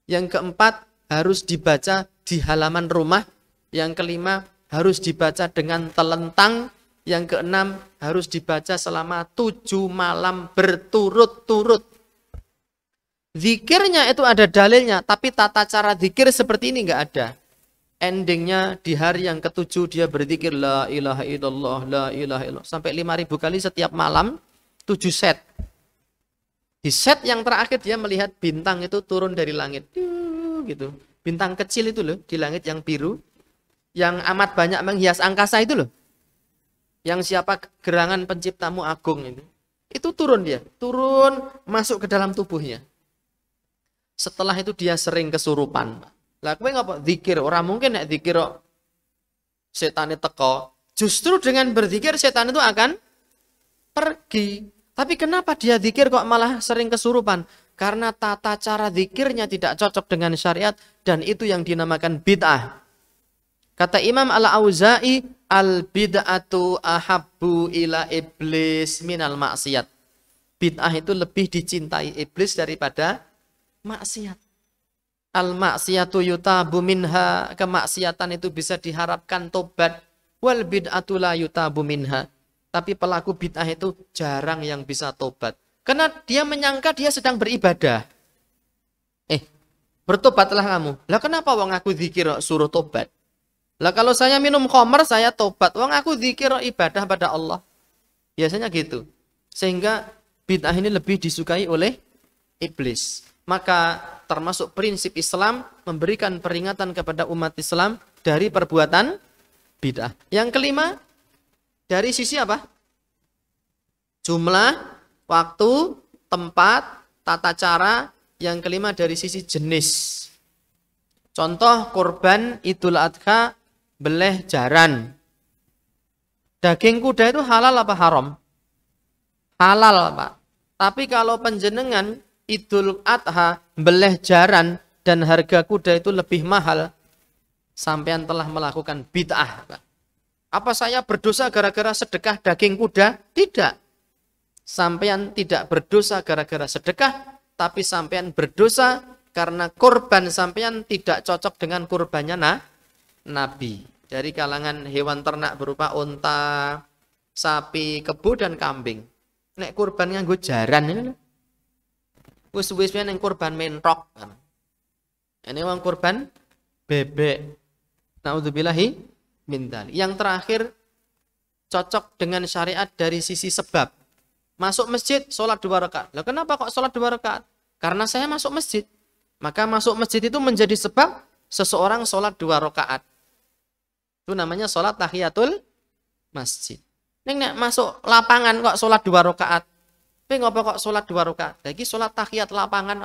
Yang keempat harus dibaca di halaman rumah. Yang kelima harus dibaca dengan telentang. Yang keenam harus dibaca selama tujuh malam berturut-turut. Zikirnya itu ada dalilnya, tapi tata cara zikir seperti ini nggak ada. Endingnya di hari yang ketujuh dia berzikir la ilaha illallah, la ilaha illallah. Sampai lima ribu kali setiap malam, tujuh set. Di set yang terakhir dia melihat bintang itu turun dari langit. gitu. Bintang kecil itu loh, di langit yang biru. Yang amat banyak menghias angkasa itu loh. Yang siapa gerangan penciptamu agung ini? Itu turun dia, turun masuk ke dalam tubuhnya setelah itu dia sering kesurupan. Lah kowe ngapa zikir? Orang mungkin nek zikir setan itu teko. Justru dengan berzikir setan itu akan pergi. Tapi kenapa dia zikir kok malah sering kesurupan? Karena tata cara zikirnya tidak cocok dengan syariat dan itu yang dinamakan bid'ah. Kata Imam Al-Auza'i, al-bid'atu ahabbu ila iblis minal maksiat. Bid'ah itu lebih dicintai iblis daripada maksiat. Al maksiatu yutabu minha, kemaksiatan itu bisa diharapkan tobat. Wal bid'atu la yutabu minha. Tapi pelaku bid'ah itu jarang yang bisa tobat. Karena dia menyangka dia sedang beribadah. Eh, bertobatlah kamu. Lah kenapa wong aku zikir suruh tobat? Lah kalau saya minum khamr saya tobat. Wong aku zikir ibadah pada Allah. Biasanya gitu. Sehingga bid'ah ini lebih disukai oleh iblis maka termasuk prinsip Islam memberikan peringatan kepada umat Islam dari perbuatan bidah. Yang kelima, dari sisi apa? Jumlah, waktu, tempat, tata cara. Yang kelima dari sisi jenis. Contoh korban Idul Adha beleh jaran. Daging kuda itu halal apa haram? Halal, Pak. Tapi kalau penjenengan Idul Adha, beleh jaran dan harga kuda itu lebih mahal, sampean telah melakukan bid'ah. Apa saya berdosa gara-gara sedekah daging kuda? Tidak. Sampean tidak berdosa gara-gara sedekah, tapi sampean berdosa karena korban sampean tidak cocok dengan kurbannya nah, nabi. Dari kalangan hewan ternak berupa unta, sapi, kebu, dan kambing. Nek kurban gue jaran ini wis wis yang kurban mentok kan. Ini uang kurban bebek. Naudzubillahi min Yang terakhir cocok dengan syariat dari sisi sebab. Masuk masjid, sholat dua rakaat. Lah kenapa kok sholat dua rakaat? Karena saya masuk masjid. Maka masuk masjid itu menjadi sebab seseorang sholat dua rakaat. Itu namanya sholat tahiyatul masjid. Neng neng masuk lapangan kok sholat dua rakaat. Tapi ngopo kok sholat dua rakaat? Iki sholat tahiyat lapangan.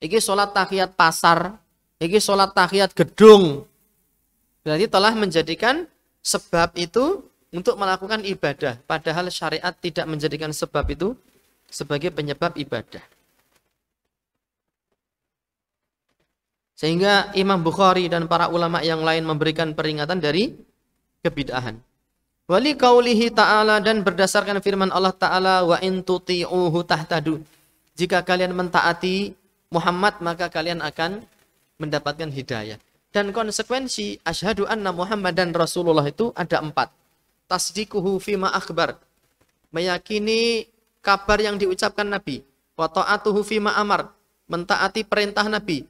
Iki sholat tahiyat pasar. Iki sholat tahiyat gedung. Berarti telah menjadikan sebab itu untuk melakukan ibadah. Padahal syariat tidak menjadikan sebab itu sebagai penyebab ibadah. Sehingga Imam Bukhari dan para ulama yang lain memberikan peringatan dari kebidahan. Wali kaulihi ta'ala dan berdasarkan firman Allah ta'ala wa in tuti'uhu tahtadu. Jika kalian mentaati Muhammad maka kalian akan mendapatkan hidayah. Dan konsekuensi asyhadu anna Muhammad dan Rasulullah itu ada empat. Tasdikuhu fima akbar. Meyakini kabar yang diucapkan Nabi. Wa ta'atuhu fima amar. Mentaati perintah Nabi.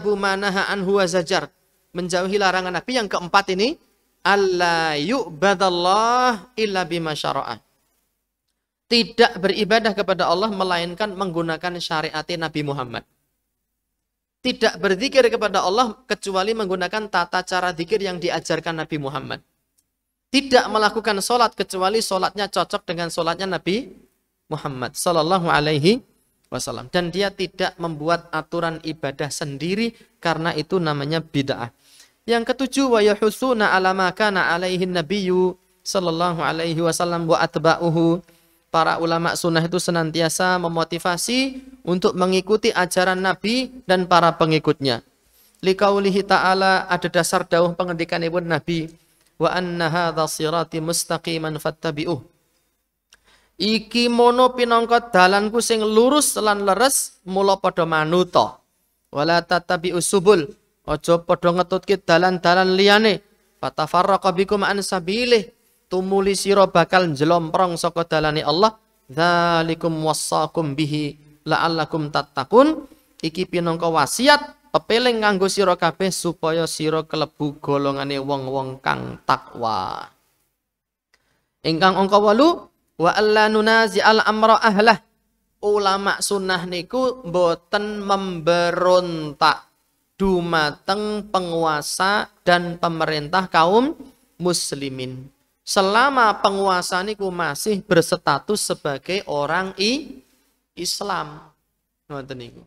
bu manaha anhu zajar. Menjauhi larangan Nabi. Yang keempat ini alla yu'badallah illa bima syara'ah. Tidak beribadah kepada Allah melainkan menggunakan syariat Nabi Muhammad. Tidak berzikir kepada Allah kecuali menggunakan tata cara zikir yang diajarkan Nabi Muhammad. Tidak melakukan sholat kecuali sholatnya cocok dengan sholatnya Nabi Muhammad Sallallahu Alaihi Wasallam. Dan dia tidak membuat aturan ibadah sendiri karena itu namanya bid'ah. Ah yang ketujuh wa yahusuna ala ma kana alaihi nabiyyu sallallahu alaihi wasallam wa atba'uhu. Para ulama sunnah itu senantiasa memotivasi untuk mengikuti ajaran Nabi dan para pengikutnya. Likaulihi ta'ala ada dasar dauh pengendikan ibu Nabi. Wa anna hadha sirati mustaqiman fattabi'uh. Iki mono pinangka dalanku sing lurus lan leres mula padha manuto Wala tatabi'us subul Ojo padha ngetutke dalan-dalan liyane. Fatafarraqa bikum an sabilih. Tumuli siro bakal jelomprong saka dalane Allah. Zalikum wassakum bihi la'allakum tattaqun. Iki pinangka wasiat pepeling nganggo siro kabeh supaya siro kelebu golongane wong-wong kang takwa. Ingkang angka 8 wa alla al amra ahlah. Ulama sunnah niku boten memberontak dumateng penguasa dan pemerintah kaum muslimin. Selama penguasa niku masih berstatus sebagai orang i Islam. Ngoten niku.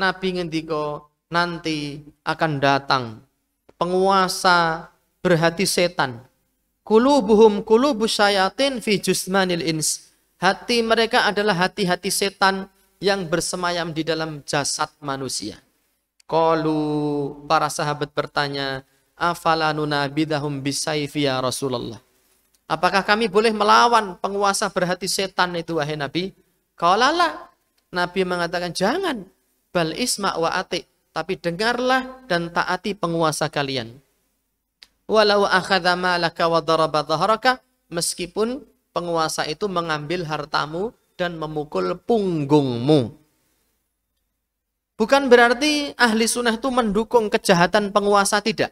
Nabi ngendika nanti akan datang penguasa berhati setan. Kulubuhum kulubu syayatin fi jusmanil ins. Hati mereka adalah hati-hati setan yang bersemayam di dalam jasad manusia. Qalu para sahabat bertanya, "Afala nunabidahum bisayfi ya Rasulullah?" Apakah kami boleh melawan penguasa berhati setan itu wahai Nabi? Qalala. Nabi mengatakan, "Jangan. Bal isma wa ati, tapi dengarlah dan taati penguasa kalian." Walau akhadha malaka wa daraba dhahraka, meskipun penguasa itu mengambil hartamu dan memukul punggungmu. Bukan berarti ahli sunnah itu mendukung kejahatan penguasa, tidak.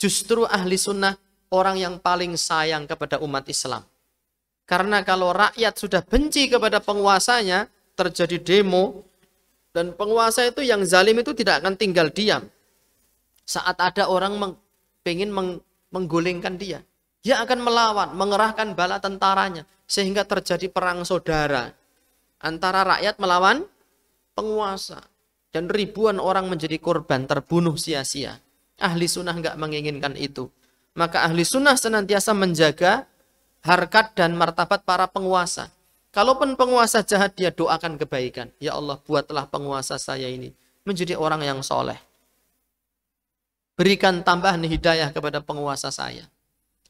Justru ahli sunnah orang yang paling sayang kepada umat Islam. Karena kalau rakyat sudah benci kepada penguasanya, terjadi demo, dan penguasa itu yang zalim itu tidak akan tinggal diam. Saat ada orang meng, pengen meng, menggulingkan dia, dia akan melawan, mengerahkan bala tentaranya, sehingga terjadi perang saudara antara rakyat melawan penguasa dan ribuan orang menjadi korban terbunuh sia-sia. Ahli sunnah nggak menginginkan itu. Maka ahli sunnah senantiasa menjaga harkat dan martabat para penguasa. Kalaupun penguasa jahat dia doakan kebaikan. Ya Allah buatlah penguasa saya ini menjadi orang yang soleh. Berikan tambahan hidayah kepada penguasa saya.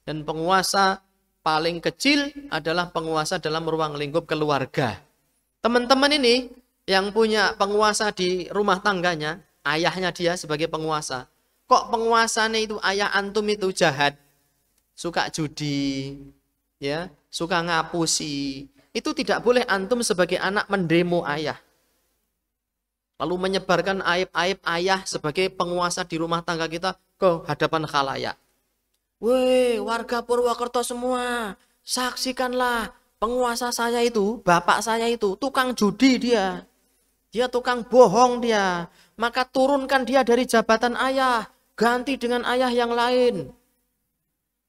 Dan penguasa paling kecil adalah penguasa dalam ruang lingkup keluarga. Teman-teman ini yang punya penguasa di rumah tangganya, ayahnya dia sebagai penguasa. Kok penguasanya itu ayah antum itu jahat, suka judi, ya, suka ngapusi. Itu tidak boleh antum sebagai anak mendemo ayah. Lalu menyebarkan aib-aib ayah sebagai penguasa di rumah tangga kita ke hadapan khalayak. Woi, warga Purwokerto semua, saksikanlah penguasa saya itu, bapak saya itu, tukang judi dia dia tukang bohong dia. Maka turunkan dia dari jabatan ayah. Ganti dengan ayah yang lain.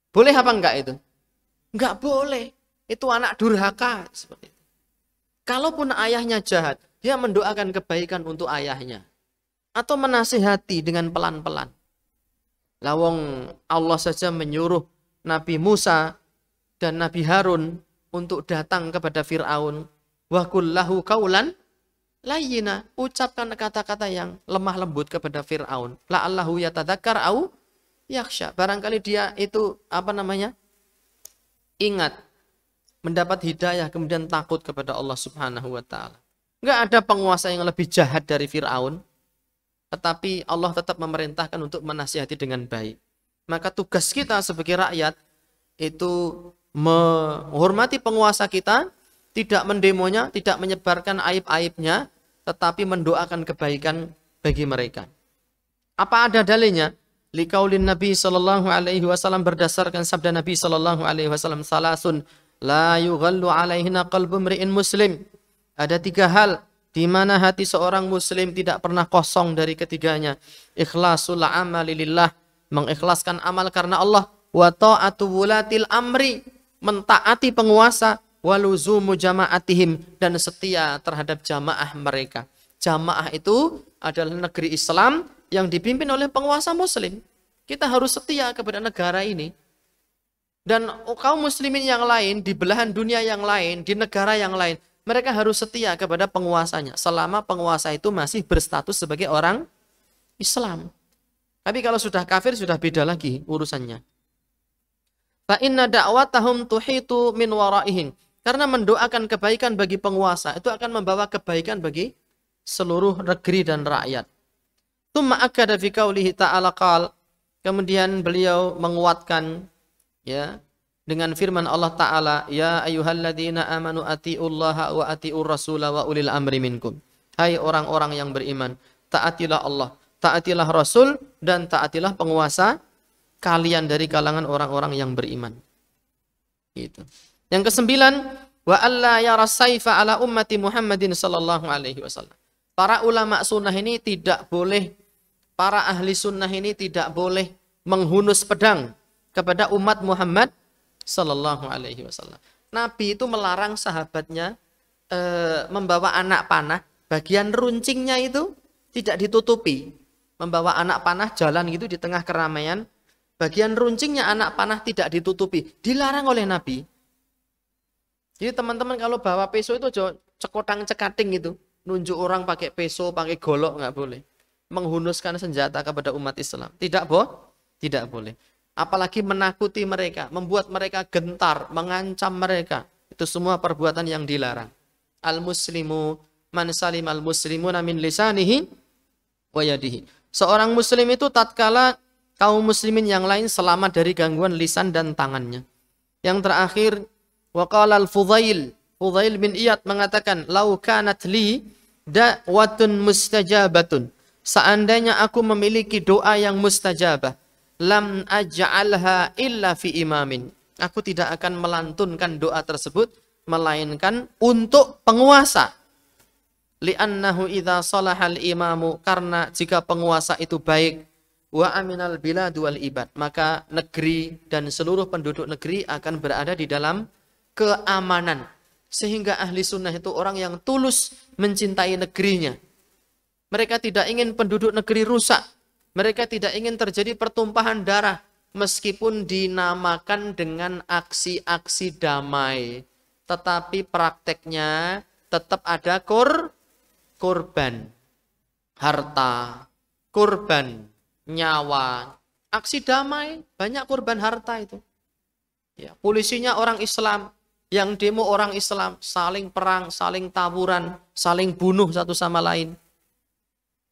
Boleh apa enggak itu? Enggak boleh. Itu anak durhaka. Seperti itu. Kalaupun ayahnya jahat, dia mendoakan kebaikan untuk ayahnya. Atau menasihati dengan pelan-pelan. Lawong Allah saja menyuruh Nabi Musa dan Nabi Harun untuk datang kepada Fir'aun. Wakullahu kaulan layina, iya, ucapkan kata-kata yang lemah lembut kepada Fir'aun. La allahu yatadzakkar au yakhsha Barangkali dia itu, apa namanya, ingat, mendapat hidayah, kemudian takut kepada Allah subhanahu wa ta'ala. enggak ada penguasa yang lebih jahat dari Fir'aun, tetapi Allah tetap memerintahkan untuk menasihati dengan baik. Maka tugas kita sebagai rakyat itu menghormati penguasa kita, tidak mendemonya, tidak menyebarkan aib-aibnya, tetapi mendoakan kebaikan bagi mereka. Apa ada dalilnya? Likaulin Nabi Shallallahu Alaihi Wasallam berdasarkan sabda Nabi Shallallahu Alaihi Wasallam salasun la yughallu alaihina qalbu mri'in muslim. Ada tiga hal di mana hati seorang muslim tidak pernah kosong dari ketiganya. Ikhlasul amali lillah, mengikhlaskan amal karena Allah, wa ta'atu wulatil amri, mentaati penguasa, waluzumu jama'atihim dan setia terhadap jamaah mereka. Jamaah itu adalah negeri Islam yang dipimpin oleh penguasa muslim. Kita harus setia kepada negara ini. Dan kaum muslimin yang lain, di belahan dunia yang lain, di negara yang lain, mereka harus setia kepada penguasanya selama penguasa itu masih berstatus sebagai orang Islam. Tapi kalau sudah kafir sudah beda lagi urusannya. Fa inna da'watahum tuhitu min waraihim karena mendoakan kebaikan bagi penguasa itu akan membawa kebaikan bagi seluruh negeri dan rakyat. Tumma akada fi qaulihi ta'ala qal. Kemudian beliau menguatkan ya dengan firman Allah taala, ya ayyuhalladzina amanu atiullaha wa atiur rasula wa ulil amri minkum. Hai orang-orang yang beriman, taatilah Allah, taatilah Rasul dan taatilah penguasa kalian dari kalangan orang-orang yang beriman. Gitu. Yang kesembilan, wa alla yara saifa ala ummati Muhammadin sallallahu alaihi wasallam. Para ulama sunnah ini tidak boleh para ahli sunnah ini tidak boleh menghunus pedang kepada umat Muhammad sallallahu alaihi wasallam. Nabi itu melarang sahabatnya e, membawa anak panah, bagian runcingnya itu tidak ditutupi. Membawa anak panah jalan gitu di tengah keramaian, bagian runcingnya anak panah tidak ditutupi, dilarang oleh Nabi. Jadi teman-teman kalau bawa peso itu cekotang cekating gitu, nunjuk orang pakai peso, pakai golok nggak boleh. Menghunuskan senjata kepada umat Islam tidak boh, tidak boleh. Apalagi menakuti mereka, membuat mereka gentar, mengancam mereka. Itu semua perbuatan yang dilarang. Al muslimu man salim al Muslimu namin lisanihi wa yadihi. Seorang muslim itu tatkala kaum muslimin yang lain selamat dari gangguan lisan dan tangannya. Yang terakhir Wa qala al-Fudail, Fudail bin Iyad mengatakan, "Lau kanat li da'watun mustajabatun." Seandainya aku memiliki doa yang mustajabah, lam aj'alha illa fi imamin. Aku tidak akan melantunkan doa tersebut melainkan untuk penguasa. Li'annahu idza salahal imamu karena jika penguasa itu baik wa aminal bilad wal ibad maka negeri dan seluruh penduduk negeri akan berada di dalam keamanan. Sehingga ahli sunnah itu orang yang tulus mencintai negerinya. Mereka tidak ingin penduduk negeri rusak. Mereka tidak ingin terjadi pertumpahan darah meskipun dinamakan dengan aksi-aksi damai. Tetapi prakteknya tetap ada kor, korban, harta, korban, nyawa. Aksi damai, banyak korban harta itu. Ya, polisinya orang Islam, yang demo orang Islam saling perang, saling taburan, saling bunuh satu sama lain.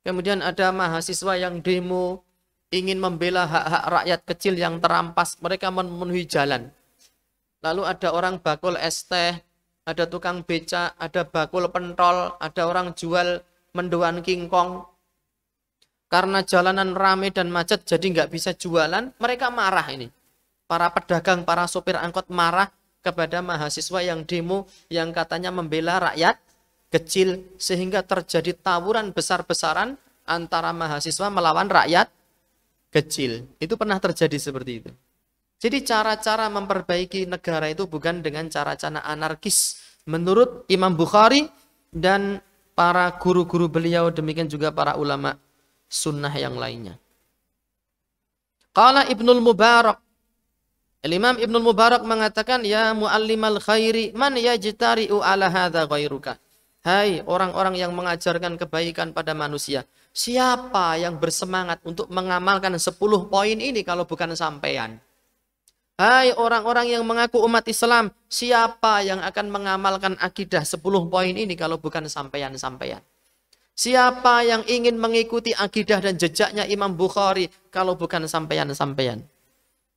Kemudian ada mahasiswa yang demo ingin membela hak-hak rakyat kecil yang terampas, mereka memenuhi jalan. Lalu ada orang bakul es teh, ada tukang beca, ada bakul pentol, ada orang jual mendoan kingkong. Karena jalanan rame dan macet jadi nggak bisa jualan, mereka marah ini. Para pedagang, para sopir angkot marah, kepada mahasiswa yang demo yang katanya membela rakyat kecil sehingga terjadi tawuran besar-besaran antara mahasiswa melawan rakyat kecil. Itu pernah terjadi seperti itu. Jadi cara-cara memperbaiki negara itu bukan dengan cara-cara anarkis. Menurut Imam Bukhari dan para guru-guru beliau demikian juga para ulama sunnah yang lainnya. Kala Ibnul Mubarak Al-Imam Ibnu Mubarak mengatakan ya muallimal khairi man yajtari'u ala hadza ghairuka. Hai orang-orang yang mengajarkan kebaikan pada manusia, siapa yang bersemangat untuk mengamalkan 10 poin ini kalau bukan sampean? Hai orang-orang yang mengaku umat Islam, siapa yang akan mengamalkan akidah 10 poin ini kalau bukan sampean-sampean? Siapa yang ingin mengikuti akidah dan jejaknya Imam Bukhari kalau bukan sampean-sampean?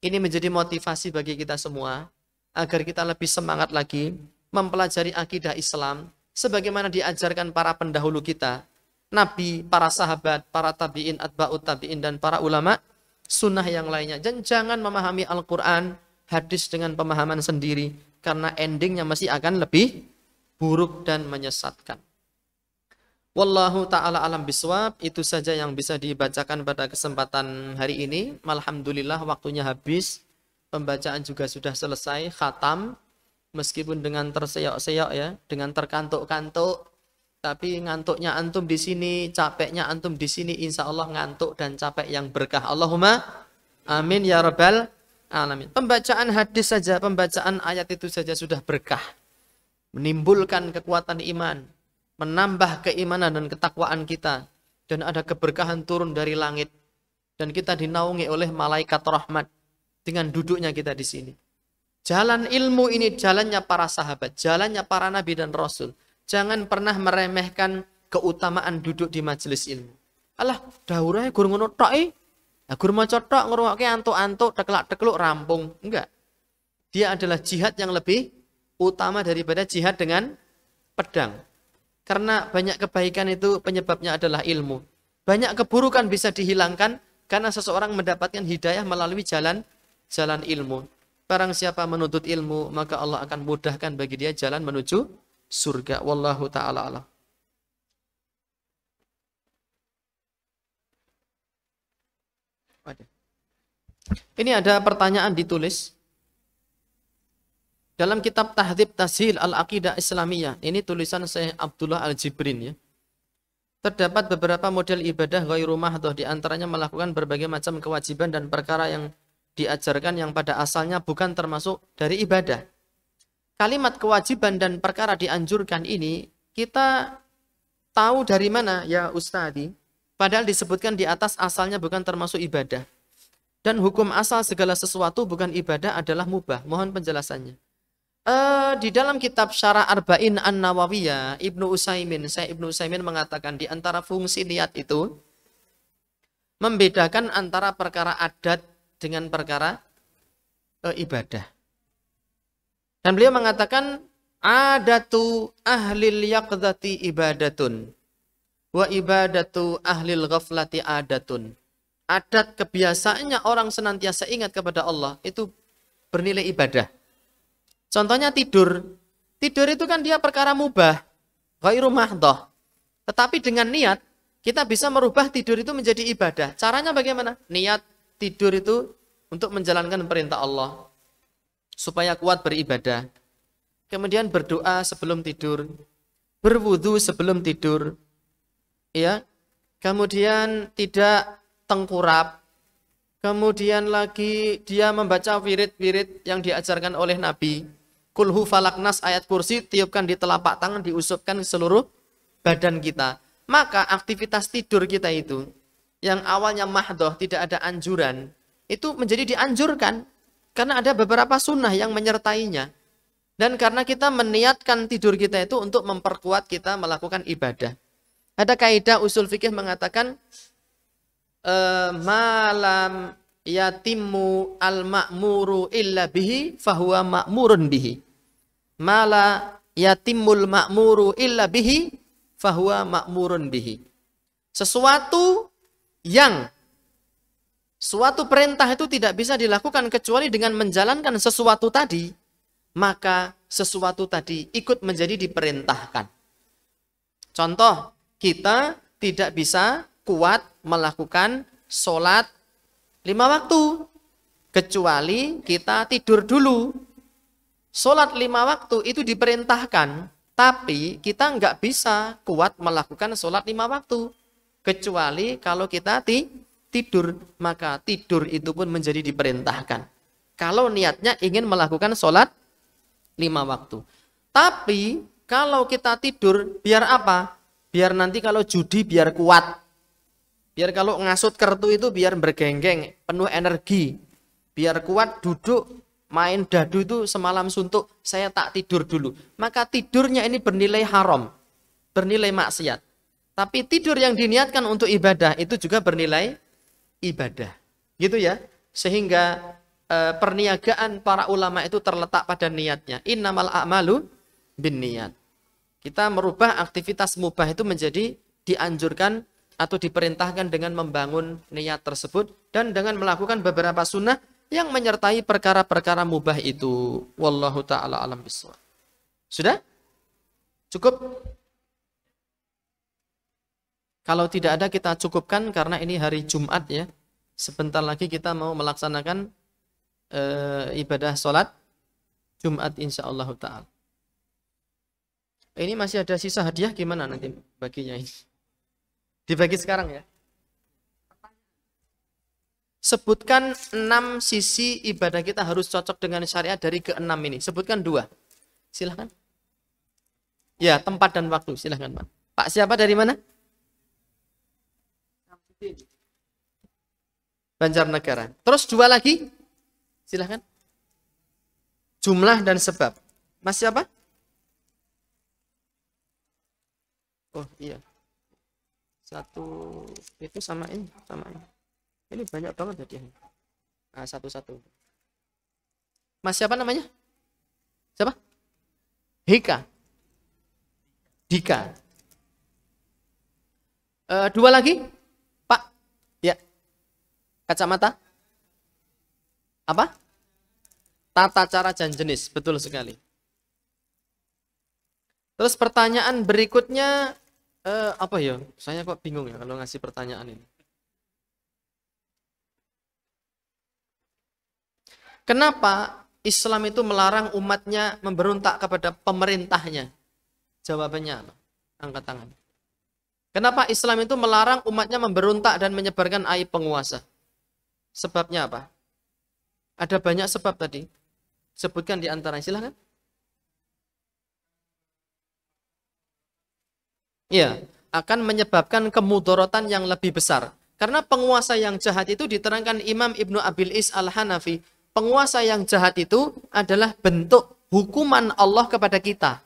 Ini menjadi motivasi bagi kita semua agar kita lebih semangat lagi mempelajari akidah Islam sebagaimana diajarkan para pendahulu kita, nabi, para sahabat, para tabi'in, atba'ut tabi'in dan para ulama sunnah yang lainnya. Dan jangan memahami Al-Qur'an hadis dengan pemahaman sendiri karena endingnya masih akan lebih buruk dan menyesatkan. Wallahu ta'ala alam biswab. Itu saja yang bisa dibacakan pada kesempatan hari ini. Alhamdulillah waktunya habis. Pembacaan juga sudah selesai. Khatam. Meskipun dengan terseok-seok ya. Dengan terkantuk-kantuk. Tapi ngantuknya antum di sini. Capeknya antum di sini. Insya Allah ngantuk dan capek yang berkah. Allahumma amin ya rabbal alamin. Pembacaan hadis saja. Pembacaan ayat itu saja sudah berkah. Menimbulkan kekuatan iman menambah keimanan dan ketakwaan kita dan ada keberkahan turun dari langit dan kita dinaungi oleh malaikat rahmat dengan duduknya kita di sini. Jalan ilmu ini jalannya para sahabat, jalannya para nabi dan rasul. Jangan pernah meremehkan keutamaan duduk di majelis ilmu. Allah daurahnya guru ngono tok e. Nah, guru maca tok ngrungokke antuk-antuk, tekelak-tekeluk rampung. Enggak. Dia adalah jihad yang lebih utama daripada jihad dengan pedang. Karena banyak kebaikan itu penyebabnya adalah ilmu. Banyak keburukan bisa dihilangkan karena seseorang mendapatkan hidayah melalui jalan jalan ilmu. Barang siapa menuntut ilmu, maka Allah akan mudahkan bagi dia jalan menuju surga. Wallahu ta'ala Allah. Ini ada pertanyaan ditulis. Dalam kitab Tahdib Tashil Al-Aqidah Islamiyah, ini tulisan Syekh Abdullah Al-Jibrin ya. Terdapat beberapa model ibadah ghairu mahdhah di antaranya melakukan berbagai macam kewajiban dan perkara yang diajarkan yang pada asalnya bukan termasuk dari ibadah. Kalimat kewajiban dan perkara dianjurkan ini kita tahu dari mana ya Ustadi? Padahal disebutkan di atas asalnya bukan termasuk ibadah. Dan hukum asal segala sesuatu bukan ibadah adalah mubah. Mohon penjelasannya. Uh, di dalam kitab Syara Arba'in An-Nawawiyah, Ibnu Usaimin, saya Ibnu Usaimin mengatakan di antara fungsi niat itu membedakan antara perkara adat dengan perkara uh, ibadah. Dan beliau mengatakan adatu ahlil yaqdati ibadatun wa ibadatu ahlil ghaflati adatun. Adat kebiasaannya orang senantiasa ingat kepada Allah itu bernilai ibadah Contohnya tidur. Tidur itu kan dia perkara mubah. Ghairu mahdoh. Tetapi dengan niat, kita bisa merubah tidur itu menjadi ibadah. Caranya bagaimana? Niat tidur itu untuk menjalankan perintah Allah. Supaya kuat beribadah. Kemudian berdoa sebelum tidur. Berwudu sebelum tidur. Ya. Kemudian tidak tengkurap. Kemudian lagi dia membaca wirid-wirid yang diajarkan oleh Nabi kulhu falaknas ayat kursi tiupkan di telapak tangan diusupkan seluruh badan kita maka aktivitas tidur kita itu yang awalnya mahdoh tidak ada anjuran itu menjadi dianjurkan karena ada beberapa sunnah yang menyertainya dan karena kita meniatkan tidur kita itu untuk memperkuat kita melakukan ibadah ada kaidah usul fikih mengatakan e, malam yatimu al makmuru illa bihi fahuwa makmurun bihi mala yatimul ma'muru illa bihi fahuwa ma'murun bihi. Sesuatu yang suatu perintah itu tidak bisa dilakukan kecuali dengan menjalankan sesuatu tadi, maka sesuatu tadi ikut menjadi diperintahkan. Contoh, kita tidak bisa kuat melakukan sholat lima waktu, kecuali kita tidur dulu Sholat lima waktu itu diperintahkan, tapi kita nggak bisa kuat melakukan sholat lima waktu. Kecuali kalau kita ti tidur, maka tidur itu pun menjadi diperintahkan. Kalau niatnya ingin melakukan sholat lima waktu. Tapi kalau kita tidur, biar apa? Biar nanti kalau judi biar kuat. Biar kalau ngasut kertu itu biar bergenggeng, penuh energi. Biar kuat duduk, main dadu itu semalam suntuk, saya tak tidur dulu. Maka tidurnya ini bernilai haram, bernilai maksiat. Tapi tidur yang diniatkan untuk ibadah itu juga bernilai ibadah. Gitu ya. Sehingga e, perniagaan para ulama itu terletak pada niatnya. Innamal a'malu bin niat. Kita merubah aktivitas mubah itu menjadi dianjurkan atau diperintahkan dengan membangun niat tersebut dan dengan melakukan beberapa sunnah yang menyertai perkara-perkara mubah itu. Wallahu taala alam biswa. Sudah? Cukup? Kalau tidak ada kita cukupkan karena ini hari Jumat ya. Sebentar lagi kita mau melaksanakan e, ibadah sholat Jumat insya Allah Ta'ala. Ini masih ada sisa hadiah gimana nanti baginya ini? Dibagi sekarang ya sebutkan enam sisi ibadah kita harus cocok dengan syariat dari keenam ini. Sebutkan dua. Silahkan. Ya, tempat dan waktu. Silahkan, Pak. Pak siapa dari mana? Negara. Terus dua lagi. Silahkan. Jumlah dan sebab. Mas siapa? Oh, iya. Satu itu sama ini, sama ini ini banyak banget hadiahnya nah, satu-satu mas siapa namanya siapa Hika Dika e, dua lagi Pak ya kacamata apa tata cara dan jenis betul sekali terus pertanyaan berikutnya e, apa ya saya kok bingung ya kalau ngasih pertanyaan ini Kenapa Islam itu melarang umatnya memberontak kepada pemerintahnya? Jawabannya apa? Angkat tangan. Kenapa Islam itu melarang umatnya memberontak dan menyebarkan aib penguasa? Sebabnya apa? Ada banyak sebab tadi. Sebutkan di antara silahkan. Iya, akan menyebabkan kemudorotan yang lebih besar. Karena penguasa yang jahat itu diterangkan Imam Ibnu Abil Is Al-Hanafi penguasa yang jahat itu adalah bentuk hukuman Allah kepada kita.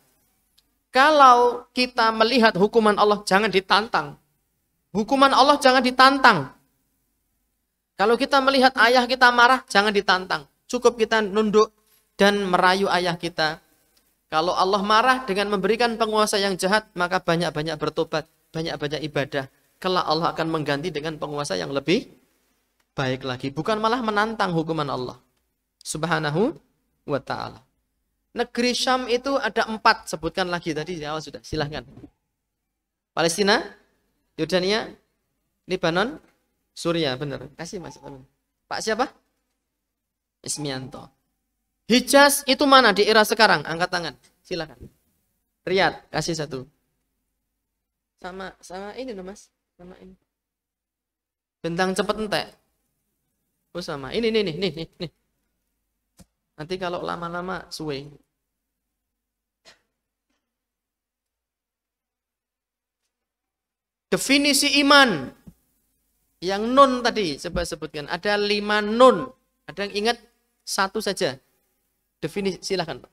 Kalau kita melihat hukuman Allah, jangan ditantang. Hukuman Allah jangan ditantang. Kalau kita melihat ayah kita marah, jangan ditantang. Cukup kita nunduk dan merayu ayah kita. Kalau Allah marah dengan memberikan penguasa yang jahat, maka banyak-banyak bertobat, banyak-banyak ibadah. Kelak Allah akan mengganti dengan penguasa yang lebih baik lagi. Bukan malah menantang hukuman Allah subhanahu wa ta'ala. Negeri Syam itu ada empat, sebutkan lagi tadi di awal sudah, silahkan. Palestina, Yordania, Libanon, Suria. benar. Kasih mas. Pak siapa? Ismianto. Hijaz itu mana di era sekarang? Angkat tangan, silahkan. Riyad, kasih satu. Sama, sama ini loh mas, sama ini. Bentang cepet entek. Oh sama, ini, ini, ini, ini, ini. Nanti kalau lama-lama suwe. Definisi iman yang nun tadi coba sebutkan ada lima nun ada yang ingat satu saja definisi silahkan pak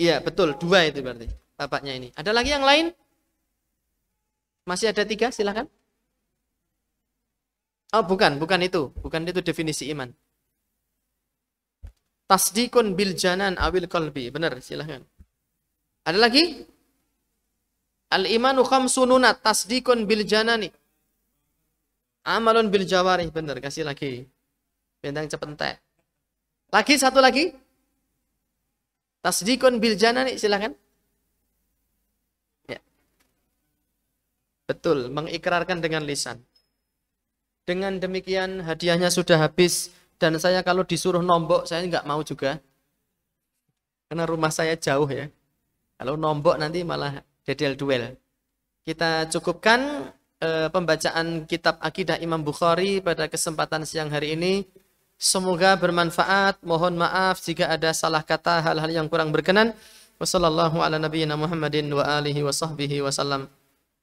iya betul dua itu berarti bapaknya ini ada lagi yang lain masih ada tiga silahkan oh bukan bukan itu bukan itu definisi iman Tasdikun bil janan awil kalbi. Benar, silahkan. Ada lagi? Al imanu khamsununa tasdikun bil janani. Amalun bil jawari. Benar, kasih lagi. Bintang cepentek. Lagi satu lagi. Tasdikun bil janani, silahkan. Ya. Betul, mengikrarkan dengan lisan. Dengan demikian hadiahnya sudah habis dan saya kalau disuruh nombok saya nggak mau juga karena rumah saya jauh ya kalau nombok nanti malah dedel duel kita cukupkan e, pembacaan kitab akidah Imam Bukhari pada kesempatan siang hari ini semoga bermanfaat mohon maaf jika ada salah kata hal-hal yang kurang berkenan Wassalamualaikum warahmatullahi wabarakatuh.